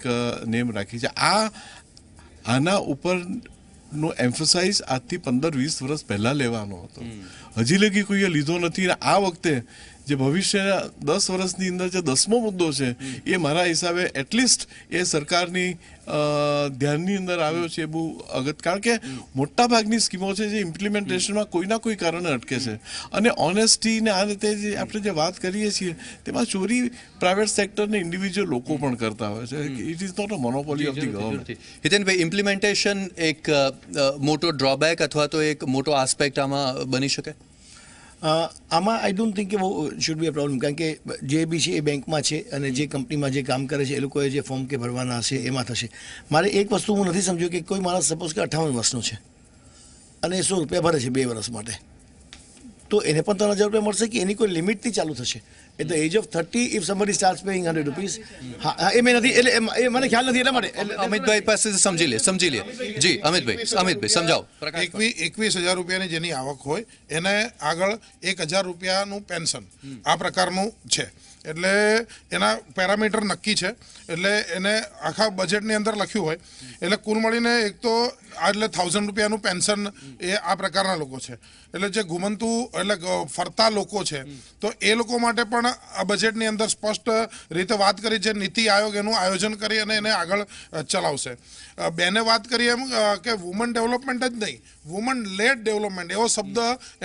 નેમ રાખી છે આ આના ઉપર નો એમ્ફસાઇઝ આજથી પંદર વીસ વર્ષ પહેલાં લેવાનો હતો હજી લગી કોઈએ લીધો નથી આ વખતે જે ભવિષ્યના દસ વર્ષની અંદર જે દસમો મુદ્દો છે એ મારા હિસાબે એટલીસ્ટ એ સરકારની ધ્યાનની અંદર આવ્યો છે એ બહુ અગત કારણ કે મોટાભાગની સ્કીમો છે જે ઇમ્પ્લિમેન્ટેશનમાં ના કોઈ કારણે અટકે છે અને ઓનેસ્ટીને આ રીતે જે આપણે જે વાત કરીએ છીએ તેમાં ચોરી પ્રાઇવેટ સેક્ટરને ઇન્ડિવિજ્યુઅલ લોકો પણ કરતા હોય છે it is not a monopoly of the government Hitenbhai implementation એક મોટો ડ્રોબેક અથવા તો એક મોટો આસ્પેક્ટ આમાં બની શકે આમાં આઈ ડોન્ટ થિંક કે બહુ શુડ બી અ પ્રોબ્લેમ કારણ કે જે બી છે એ બેંકમાં છે અને જે કંપનીમાં જે કામ કરે છે એ લોકોએ જે ફોર્મ કે ભરવાના હશે એમાં થશે મારે એક વસ્તુ હું નથી સમજ્યું કે કોઈ માણસ સપોઝ કે અઠાવન વર્ષનો છે અને એ સો રૂપિયા ભરે છે બે વર્ષ માટે તો એને પણ ત્રણ હજાર રૂપિયા મળશે કે એની કોઈ લિમિટથી ચાલુ થશે એટલે age of thirty if somebody start paying hundred rupees હા એ મેં નથી એટલે એ મને ખ્યાલ નથી એટલા માટે અમિતભાઈ પાસે સમજી લે સમજી લે જી અમિતભાઈ અમિતભાઈ સમજાવો એકવીસ એકવીસ હજાર રૂપિયાની જેની આવક હોય એને આગળ એક હજાર રૂપિયાનું પેન્શન આ પ્રકારનું છે એટલે એના પેરામીટર નક્કી છે એટલે એને આખા બજેટની અંદર લખ્યું હોય એટલે કુલ મળીને એક તો આ એટલે થાઉઝન્ડ રૂપિયાનું પેન્શન એ આ પ્રકારના લોકો છે એટલે જે ઘુમંતુ એટલે ફરતા લોકો છે તો એ લોકો માટે પણ આ બજેટની અંદર સ્પષ્ટ રીતે વાત કરી જે નીતિ આયોગ એનું આયોજન કરી અને એને આગળ ચલાવશે બેને વાત કરી એમ કે વુમન ડેવલપમેન્ટ જ નહીં વુમન લેડ ડેવલપમેન્ટ એવો શબ્દ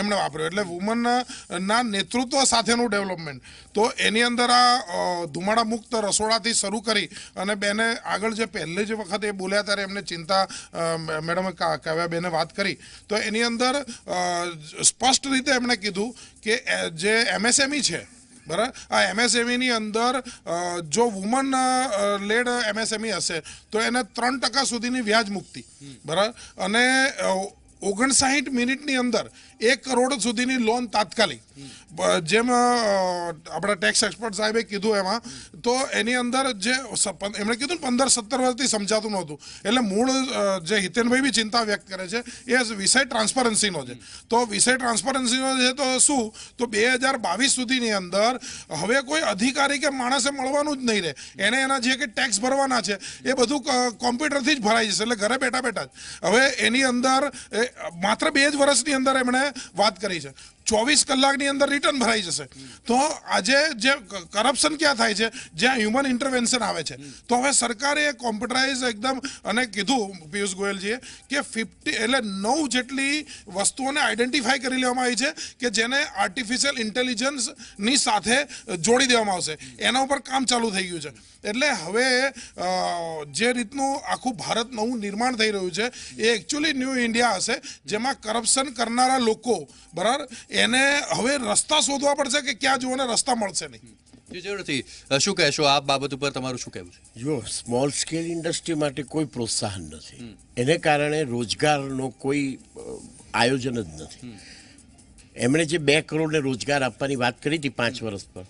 એમણે વાપર્યો એટલે વુમનના નેતૃત્વ સાથેનું ડેવલપમેન્ટ તો એની અંદર આ ધુમાડા મુક્ત રસોડાથી શરૂ કરી અને બેને આગળ જે પહેલે જે વખત એ બોલ્યા ત્યારે એમને ચિંતા મેડમ બેને વાત કરી તો એની અંદર સ્પષ્ટ રીતે એમણે કીધું કે જે એમએસએમઈ છે બરાબર આ એમએસએમઈની અંદર જો વુમન લેડ એમએસએમઈ હશે તો એને ત્રણ ટકા સુધીની વ્યાજ મુક્તિ બરાબર અને ઓગણસાહીઠ મિનિટની અંદર એક કરોડ સુધીની લોન તાત્કાલિક જેમ આપણા ટેક્સ એક્સપર્ટ સાહેબે કીધું એમાં તો એની અંદર જે એમણે કીધું પંદર સત્તર વર્ષથી સમજાતું નહોતું એટલે મૂળ જે હિતેનભાઈ બી ચિંતા વ્યક્ત કરે છે એ વિષય ટ્રાન્સપરન્સીનો છે તો વિષય ટ્રાન્સપરન્સીનો છે તો શું તો બે હજાર બાવીસ સુધીની અંદર હવે કોઈ અધિકારી કે માણસે મળવાનું જ નહીં રહે એને એના જે કે ટેક્સ ભરવાના છે એ બધું કોમ્પ્યુટરથી જ ભરાઈ જશે એટલે ઘરે બેઠા બેઠા જ હવે એની અંદર માત્ર બે જ વર્ષની અંદર એમણે વાત કરી છે ચોવીસ કલાકની અંદર રિટર્ન ભરાઈ જશે તો આજે જે કરપ્શન ક્યાં થાય છે જ્યાં હ્યુમન ઇન્ટરવેન્શન આવે છે તો હવે સરકારે કોમ્પ્યુટરાઇઝ એકદમ અને કીધું પિયુષ ગોયલજીએ કે ફિફ્ટી એટલે નવ જેટલી વસ્તુઓને આઈડેન્ટિફાઈ કરી લેવામાં આવી છે કે જેને આર્ટિફિશિયલ ઇન્ટેલિજન્સની સાથે જોડી દેવામાં આવશે એના ઉપર કામ ચાલુ થઈ ગયું છે એટલે હવે જે રીતનું આખું ભારત નવું નિર્માણ થઈ રહ્યું છે એ એકચ્યુઅલી ન્યૂ ઇન્ડિયા હશે જેમાં કરપ્શન કરનારા લોકો બરાબર એને હવે રસ્તા શોધવા પડશે કે ક્યાં જુઓ રસ્તા મળશે નહીં જરૂરથી શું કહેશો આ બાબત ઉપર તમારું શું કહેવું છે જો સ્મોલ સ્કેલ ઇન્ડસ્ટ્રી માટે કોઈ પ્રોત્સાહન નથી એને કારણે રોજગારનો કોઈ આયોજન જ નથી એમણે જે બે કરોડને રોજગાર આપવાની વાત કરી હતી પાંચ વર્ષ પર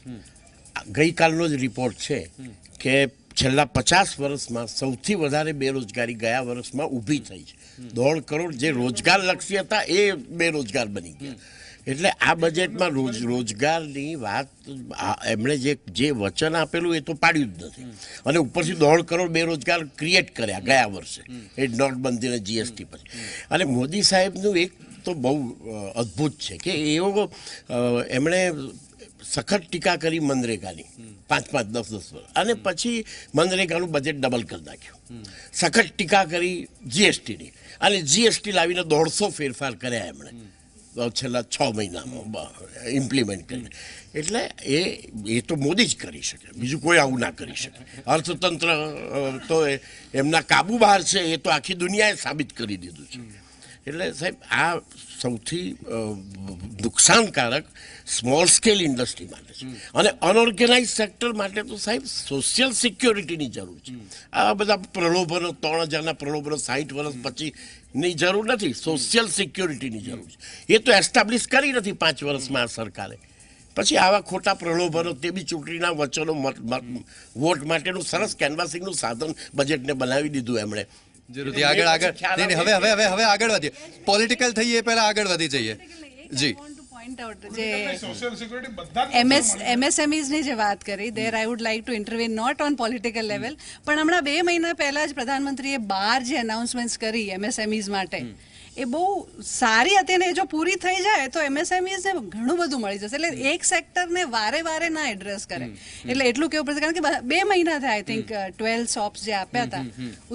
ગઈકાલનો જ રિપોર્ટ છે કે છેલ્લા પચાસ વર્ષમાં સૌથી વધારે બેરોજગારી ગયા વર્ષમાં ઊભી થઈ છે દોઢ કરોડ જે રોજગાર લક્ષ્ય હતા એ બેરોજગાર બની ગયા એટલે આ બજેટમાં રોજ રોજગારની વાત એમણે જે જે વચન આપેલું એ તો પાડ્યું જ નથી અને ઉપરથી દોઢ કરોડ બેરોજગાર ક્રિએટ કર્યા ગયા વર્ષે એ નોટબંધીને જીએસટી પછી અને મોદી સાહેબનું એક તો બહુ અદ્ભુત છે કે એવો એમણે સખત ટીકા કરી મનરેગાની પાંચ પાંચ દસ દસ વર્ષ અને પછી મનરેગાનું બજેટ ડબલ કરી નાખ્યું સખત ટીકા કરી જીએસટીની અને જીએસટી લાવીને દોઢસો ફેરફાર કર્યા એમણે છેલ્લા છ મહિનામાં ઇમ્પ્લિમેન્ટ કરી એટલે એ એ તો મોદી જ કરી શકે બીજું કોઈ આવું ના કરી શકે અર્થતંત્ર તો એમના કાબુ બહાર છે એ તો આખી દુનિયાએ સાબિત કરી દીધું છે એટલે સાહેબ આ સૌથી નુકસાનકારક સ્મોલ સ્કેલ ઇન્ડસ્ટ્રી માટે છે અને અનઓર્ગેનાઇઝ સેક્ટર માટે તો સાહેબ સોશિયલ સિક્યોરિટીની જરૂર છે આ બધા પ્રલોભનો ત્રણ હજારના પ્રલોભનો સાહીઠ વર્ષ પછી ની જરૂર નથી સોશિયલ સિક્યોરિટીની જરૂર છે એ તો એસ્ટાબ્લિશ કરી નથી પાંચ વર્ષમાં સરકારે પછી આવા ખોટા પ્રલોભનો તે બી ચૂંટણીના વચનો વોટ માટેનું સરસ કેનવાસિંગનું સાધન બજેટને બનાવી દીધું એમણે આગળ આગળ હવે હવે હવે આગળ વધીએ પોલિટિકલ થઈએ પહેલાં આગળ વધી જઈએ જી પોઈન્ટ આઉટ જે સોશિયલ સિક્યુરિટી બધા એમએસ એમએસએમઈઝની જે વાત કરી there I would like to interview not on political level પણ હમણાં બે મહિના પહેલા જ પ્રધાનમંત્રીએ બાર જે અનાઉન્સમેન્ટ્સ કરી એમએસએમઈઝ માટે એ બહુ સારી હતી અને જો પૂરી થઈ જાય તો એમએસએમઈઝને ઘણું બધું મળી જશે એટલે એક સેક્ટરને વારે વારે ના એડ્રેસ કરે એટલે એટલું કેવું પડશે કારણ કે બે મહિના થાય આઈ થિંક ટ્વેલ્વ શોપ્સ જે આપ્યા હતા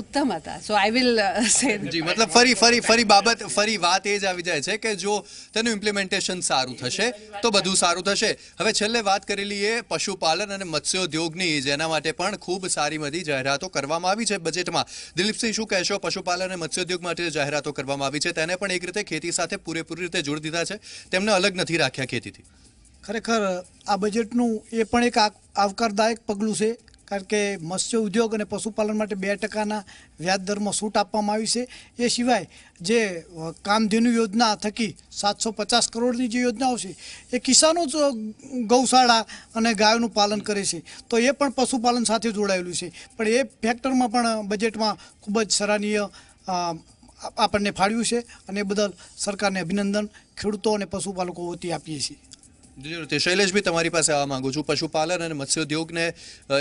ઉત્તમ હતા સો આઈ વિલ સે જી મતલબ ફરી ફરી ફરી બાબત ફરી વાત એ જ આવી જાય છે કે જો તેનું ઇમ્પ્લિમેન્ટેશન સારું થશે તો બધું સારું થશે હવે છેલ્લે વાત કરેલી એ પશુપાલન અને મત્સ્યોદ્યોગની જેના માટે પણ ખૂબ સારી બધી જાહેરાતો કરવામાં આવી છે બજેટમાં દિલીપસિંહ શું કહેશો પશુપાલન અને મત્સ્યોદ્યોગ માટે જાહેરાતો કરવામાં આવી છે છે તેને પણ એક રીતે ખેતી સાથે પૂરેપૂરી રીતે જોડી દીધા છે તેમને અલગ નથી રાખ્યા ખેતીથી ખરેખર આ બજેટનું એ પણ એક આવકારદાયક પગલું છે કારણ કે મત્સ્ય ઉદ્યોગ અને પશુપાલન માટે બે ટકાના વ્યાજદરમાં સૂટ આપવામાં આવી છે એ સિવાય જે કામધેનુ યોજના થકી સાતસો પચાસ કરોડની જે યોજનાઓ છે એ કિસાનો જ ગૌશાળા અને ગાયોનું પાલન કરે છે તો એ પણ પશુપાલન સાથે જોડાયેલું છે પણ એ ફેક્ટરમાં પણ બજેટમાં ખૂબ જ સરાહનીય આપણને ફાળ્યું છે અને એ બદલ સરકારને અભિનંદન ખેડૂતો અને પશુપાલકો વતી આપીએ છીએ જરૂર તે શૈલેષભાઈ તમારી પાસે આવવા માંગુ છું પશુપાલન અને મત્સ્યોદ્યોગને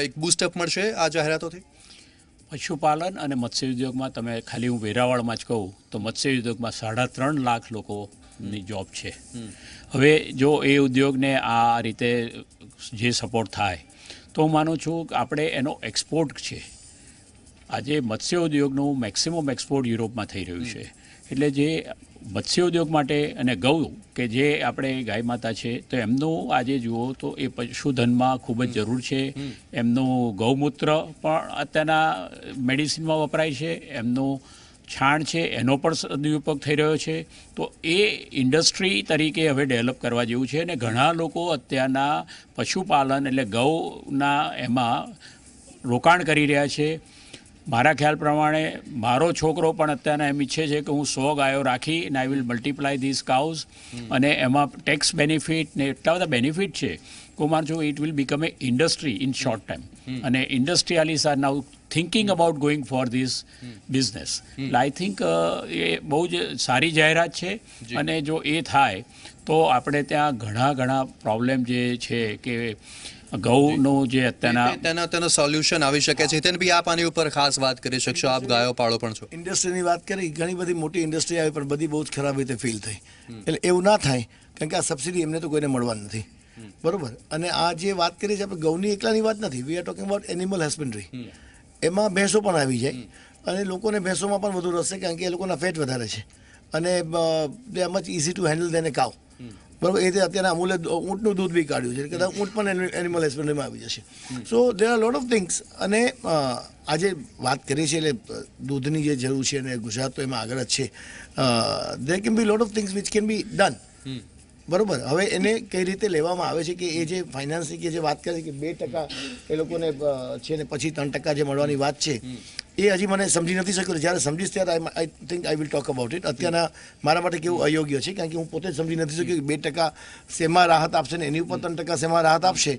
એક બુસ્ટઅપ મળશે આ જાહેરાતોથી પશુપાલન અને મત્સ્યોદ્યોગમાં તમે ખાલી હું વેરાવળમાં જ કહું તો મત્સ્યોદ્યોગમાં સાડા ત્રણ લાખ લોકોની જોબ છે હવે જો એ ઉદ્યોગને આ રીતે જે સપોર્ટ થાય તો હું માનું છું કે આપણે એનો એક્સપોર્ટ છે આજે મત્સ્ય ઉદ્યોગનું મેક્સિમમ એક્સપોર્ટ યુરોપમાં થઈ રહ્યું છે એટલે જે મત્સ્ય ઉદ્યોગ માટે અને ગૌ કે જે આપણે ગાય માતા છે તો એમનું આજે જુઓ તો એ પશુધનમાં ખૂબ જ જરૂર છે એમનું ગૌમૂત્ર પણ અત્યારના મેડિસિનમાં વપરાય છે એમનું છાણ છે એનો પણ સદુપયોગ થઈ રહ્યો છે તો એ ઇન્ડસ્ટ્રી તરીકે હવે ડેવલપ કરવા જેવું છે અને ઘણા લોકો અત્યારના પશુપાલન એટલે ગૌના એમાં રોકાણ કરી રહ્યા છે મારા ખ્યાલ પ્રમાણે મારો છોકરો પણ અત્યારે એમ ઈચ્છે છે કે હું સો ગાયો રાખી and I will multiply this cows અને એમાં ટેક્સ બેનિફિટ ને એટલા બધા બેનિફિટ છે કે છું it will become a industry in short time અને industrialist are now thinking about going for this business એટલે આઈ થિંક એ બહુ જ સારી જાહેરાત છે અને જો એ થાય તો આપણે ત્યાં ઘણા ઘણા પ્રોબ્લેમ જે છે કે ઘઉંનો જે અત્યારના તેના તેનો સોલ્યુશન આવી શકે છે તેને બી આપ આની ઉપર ખાસ વાત કરી શકશો આપ ગાયો પાળો પણ છો ઇન્ડસ્ટ્રીની વાત કરી ઘણી બધી મોટી ઇન્ડસ્ટ્રી આવી પણ બધી બહુ જ ખરાબ રીતે ફીલ થઈ એટલે એવું ના થાય કારણ કે આ સબસિડી એમને તો કોઈને મળવા નથી બરોબર અને આ જે વાત કરી છે આપણે ગૌની એકલાની વાત નથી we are talking about animal husbandry એમાં ભેંસો પણ આવી જાય અને લોકોને ભેંસોમાં પણ વધુ રસ છે કારણ કે એ લોકોના ફેટ વધારે છે અને દે જ ઇઝી ટુ હેન્ડલ દેન કાવ બરાબર એ રીતે અત્યારે અમૂલે ઊંટનું દૂધ બી કાઢ્યું છે કદાચ ઊંટ પણ એનિમલ હસબન્ડરીમાં આવી જશે so there are lot of things અને આજે વાત કરી છે એટલે દૂધની જે જરૂર છે અને ગુજરાત તો એમાં આગળ જ છે there can be lot of things which can be done બરોબર હવે એને કઈ રીતે લેવામાં આવે છે કે એ જે ફાઇનાન્સની કે જે વાત કરે છે કે બે ટકા એ લોકોને છે ને પછી ત્રણ ટકા જે મળવાની વાત છે એ હજી મને સમજી નથી શક્યું જ્યારે સમજીશ ત્યારે I I think I will talk about it અત્યારના મારા માટે કેવું અયોગ્ય છે કારણ કે હું પોતે સમજી નથી શક્યો કે બે ટકા શેમાં રાહત આપશે ને એની ઉપર ત્રણ ટકા શેમાં રાહત આપશે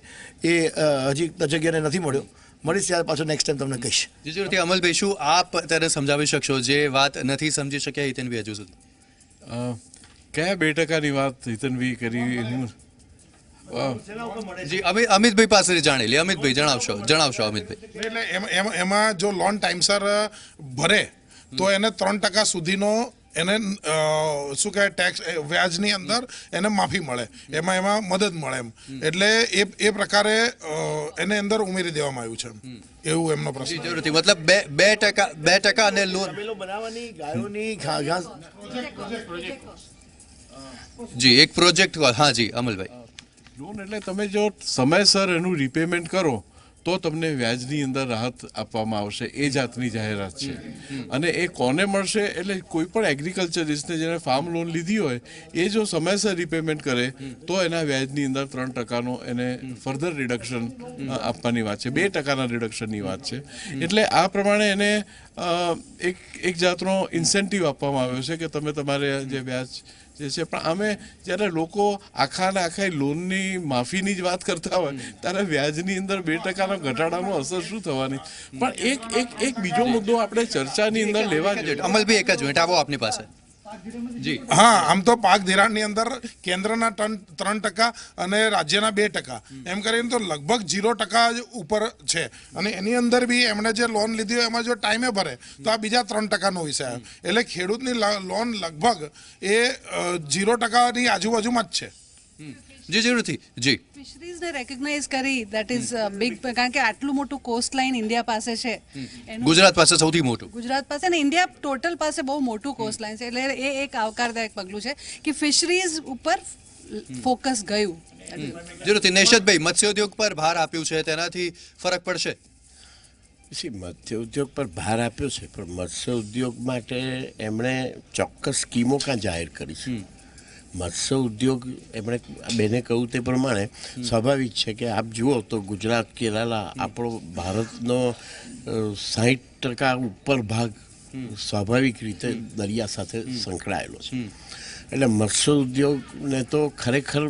એ હજી તજજ્ઞને નથી મળ્યો મળીશ ત્યારે પાછો નેક્સ્ટ ટાઈમ તમને કહીશ જીજુરથી અમલભાઈ શું આપ અત્યારે સમજાવી શકશો જે વાત નથી સમજી શક્યા હિતનભાઈ હજુ સુધી કયા બે ટકાની વાત હિતનભાઈ કરી હું જી અમિત અમિતભાઈ પાસેથી જાણી લે અમિતભાઈ જણાવશો જણાવશો અમિતભાઈ એટલે એમાં જો લોન ટાઈમસર ભરે તો એને ત્રણ ટકા સુધીનો એને શું કહેવાય ટેક્સ વ્યાજની અંદર એને માફી મળે એમાં એમાં મદદ મળે એમ એટલે એ એ પ્રકારે એને અંદર ઉમેરી દેવામાં આવ્યું છે એવું એમનો પ્રશ્ન જરૂરથી મતલબ બે બે ટકા બે ટકા અને લોન બનાવવાની ગાયોની ઘાસ જી એક પ્રોજેક્ટ હા જી અમલભાઈ લોન એટલે તમે જો સમયસર એનું રિપેમેન્ટ કરો તો તમને વ્યાજની અંદર રાહત આપવામાં આવશે એ જાતની જાહેરાત છે અને એ કોને મળશે એટલે કોઈ પણ એગ્રીકલ્ચરિસ્ટને જેણે ફાર્મ લોન લીધી હોય એ જો સમયસર રિપેમેન્ટ કરે તો એના વ્યાજની અંદર ત્રણ ટકાનો એને ફર્ધર રિડક્શન આપવાની વાત છે બે ટકાના રિડક્શનની વાત છે એટલે આ પ્રમાણે એને એક એક જાતનો ઇન્સેન્ટિવ આપવામાં આવ્યો છે કે તમે તમારે જે વ્યાજ જે છે પણ અમે જ્યારે લોકો આખા ને આખા લોનની માફીની જ વાત કરતા હોય ત્યારે વ્યાજની અંદર બે ટકાનો ઘટાડાનો અસર શું થવાની પણ એક એક એક બીજો મુદ્દો આપણે ચર્ચાની અંદર લેવા જોઈએ અમલ બી એક જ મિનિટ આવો આપની પાસે જી હા આમ તો પાક ધિરાણની અંદર કેન્દ્રના ટન ત્રણ ટકા અને રાજ્યના બે ટકા એમ કરીને તો લગભગ ઝીરો ટકા ઉપર છે અને એની અંદર બી એમણે જે લોન લીધી એમાં જો ટાઈમે ભરે તો આ બીજા ત્રણ ટકાનો વિષય આવ્યો એટલે ખેડૂતની લોન લગભગ એ ઝીરો ટકાની આજુબાજુમાં જ છે જી જરૂરથી જી ફિશરીઝને રેકગ્નાઇઝ કરી ધેટ ઇઝ બિગ કારણ કે આટલું મોટું કોસ્ટ લાઇન ઇન્ડિયા પાસે છે ગુજરાત પાસે સૌથી મોટું ગુજરાત પાસે ને ઇન્ડિયા ટોટલ પાસે બહુ મોટું કોસ્ટ લાઇન છે એટલે એ એક આવકારદાયક પગલું છે કે ફિશરીઝ ઉપર ફોકસ ગયું જરૂરથી નેશદભાઈ ઉદ્યોગ પર ભાર આપ્યું છે તેનાથી ફરક પડશે સી મત્સ્ય ઉદ્યોગ પર ભાર આપ્યો છે પણ મત્સ્ય ઉદ્યોગ માટે એમણે ચોક્કસ સ્કીમો કાં જાહેર કરી છે મત્સ્ય ઉદ્યોગ એમણે બેને કહ્યું તે પ્રમાણે સ્વાભાવિક છે કે આપ જુઓ તો ગુજરાત કેરાલા આપણો ભારતનો સાહીઠ ટકા ઉપર ભાગ સ્વાભાવિક રીતે દરિયા સાથે સંકળાયેલો છે એટલે મત્સ્ય ઉદ્યોગને તો ખરેખર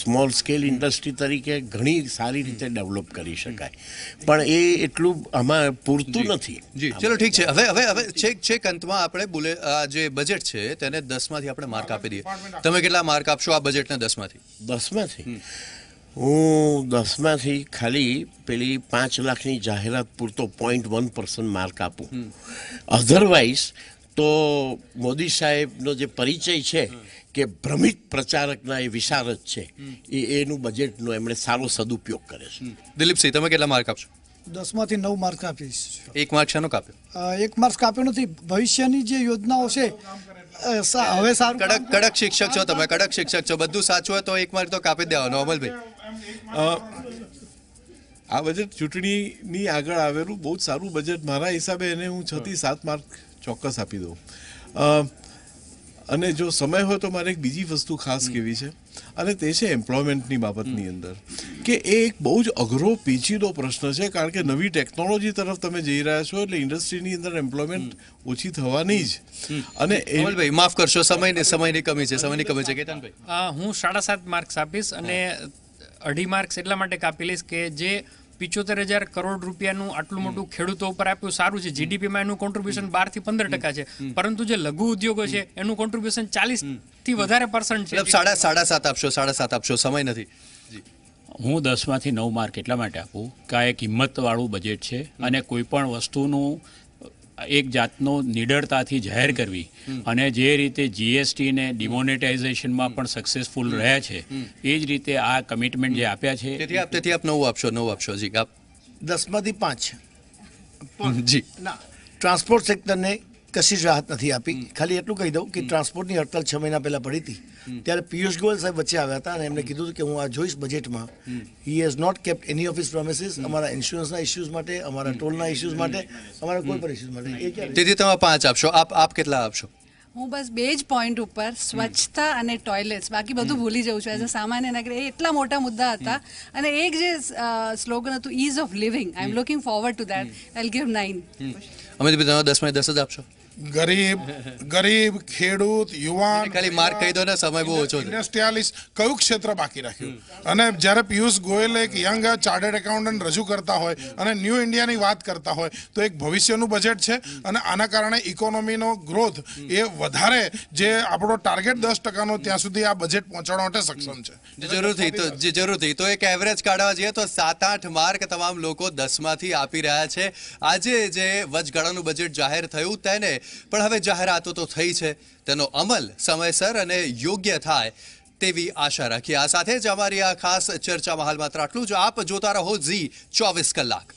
સ્મોલ સ્કેલ ઇન્ડસ્ટ્રી તરીકે ઘણી સારી રીતે ડેવલપ કરી શકાય પણ એ એટલું આમાં પૂરતું નથી જી ચલો ઠીક છે હવે હવે હવે છેક છેક અંતમાં આપણે બુલે આ જે બજેટ છે તેને દસમાંથી આપણે માર્ક આપી દઈએ તમે કેટલા માર્ક આપશો આ બજેટને દસમાંથી દસમાંથી હું દસમાંથી ખાલી પેલી પાંચ લાખની જાહેરાત પૂરતો પોઈન્ટ વન પર્સન્ટ માર્ક આપું અધરવાઇઝ તો મોદી સાહેબનો જે પરિચય છે કે ભ્રમિત પ્રચારકના એ વિશારદ છે એ એનું બજેટનો એમણે સારો સદુપયોગ કરે છે દિલીપસિંહ તમે કેટલા માર્ક આપશો દસમાંથી નવ માર્ક આપીશ એક માર્ક શાનો કાપ્યો એક માર્ક કાપ્યો નથી ભવિષ્યની જે યોજનાઓ છે હવે સારું કડક કડક શિક્ષક છો તમે કડક શિક્ષક છો બધું સાચું હોય તો એક માર્ક તો કાપી દેવાનો અમલભાઈ આ બજેટ ચૂંટણીની આગળ આવેલું બહુ જ સારું બજેટ મારા હિસાબે એને હું છ સાત માર્ક ચોક્કસ આપી દઉં અને જો સમય હોય તો મારે એક બીજી વસ્તુ ખાસ કેવી છે અને તે છે એમ્પ્લોયમેન્ટની બાબતની અંદર કે એ એક બહુ જ અઘરો પેચીદો પ્રશ્ન છે કારણ કે નવી ટેકનોલોજી તરફ તમે જઈ રહ્યા છો એટલે ઇન્ડસ્ટ્રીની અંદર એમ્પ્લોયમેન્ટ ઓછી થવાની જ અને ભાઈ માફ કરશો સમયને સમયની કમી છે સમયની કમી છે કેતનભાઈ હું સાડા સાત માર્ક્સ આપીશ અને અઢી માર્ક્સ એટલા માટે કાપી લઈશ કે જે પિચોતેર હજાર કરોડ રૂપિયાનું આટલું મોટું ખેડૂતો ઉપર આપ્યું સારું છે જીડીપીમાં એનું કોન્ટ્રીબ્યુશન બાર થી પંદર ટકા છે પરંતુ જે લઘુ ઉદ્યોગો છે એનું કોન્ટ્રીબ્યુશન ચાલીસ થી વધારે પર્સન્ટ છે સાડા સાડા સાત આપશો સાડા સાત આપશો સમય નથી હું દસમાંથી નવ માર્ક એટલા માટે આપું કે આ એક હિંમતવાળું બજેટ છે અને કોઈ પણ વસ્તુનું એક જાતનો નિડરતાથી જાહેર કરવી અને જે રીતે જીએસટીને ડિમોનેટાઇઝેશનમાં પણ સક્સેસફુલ રહ્યા છે એ જ રીતે આ કમિટમેન્ટ જે આપ્યા છે તેથી આપ તેથી આપ નવું આપશો નવું આપશો જી આપ દસમાંથી પાંચ જી ના ટ્રાન્સપોર્ટ સેક્ટરને કશી જ રાહત નથી આપી ખાલી એટલું કહી દઉં કે ટ્રાન્સપોર્ટની હડતાલ છ મહિના પહેલાં પડી હતી ત્યારે પિયુષ ગોયલ સાહેબ વચ્ચે આવ્યા હતા અને એમને કીધું કે હું આ જોઈશ બજેટમાં he has not kept any of his promises અમારા ઇન્સ્યોરન્સના ઇસ્યુઝ માટે અમારા ટોલના ઇસ્યુઝ માટે અમારા કોઈ પણ ઇસ્યુઝ માટે તેથી તમે પાંચ આપશો આપ આપ કેટલા આપશો હું બસ બે જ પોઈન્ટ ઉપર સ્વચ્છતા અને ટોયલેટ્સ બાકી બધું ભૂલી જઉં છું એઝ અ સામાન્ય નાગરિક એ એટલા મોટા મુદ્દા હતા અને એક જે સ્લોગન હતું ease of living I am looking forward to that I give nine અમે દસ દસમાં દસ જ આપશો ગરીબ ગરીબ ખેડૂત યુવાન ખાલી માર્ક કહી દો ને સમય બહુ ઓછો ઇન્ડસ્ટ્રીયાલિસ્ટ કયું ક્ષેત્ર બાકી રાખ્યું અને જ્યારે પિયુષ ગોયલ એક યંગ ચાર્ટર્ડ એકાઉન્ટન્ટ રજૂ કરતા હોય અને ન્યૂ ઇન્ડિયાની વાત કરતા હોય તો એક ભવિષ્યનું બજેટ છે અને આના કારણે ઇકોનોમીનો ગ્રોથ એ વધારે જે આપણો ટાર્ગેટ દસ ટકાનો ત્યાં સુધી આ બજેટ પહોંચાડવા માટે સક્ષમ છે જરૂરથી તો જરૂરથી તો એક એવરેજ કાઢવા જઈએ તો સાત આઠ માર્ક તમામ લોકો દસમાંથી આપી રહ્યા છે આજે જે વચગાળાનું બજેટ જાહેર થયું તેને પણ હવે જાહેરાતો તો થઈ છે તેનો અમલ સમયસર અને યોગ્ય થાય તેવી આશા રાખી આ સાથે જ અમારી આ ખાસ ચર્ચામાં હાલ માત્ર આટલું જ આપ જોતા રહો ઝી ચોવીસ કલાક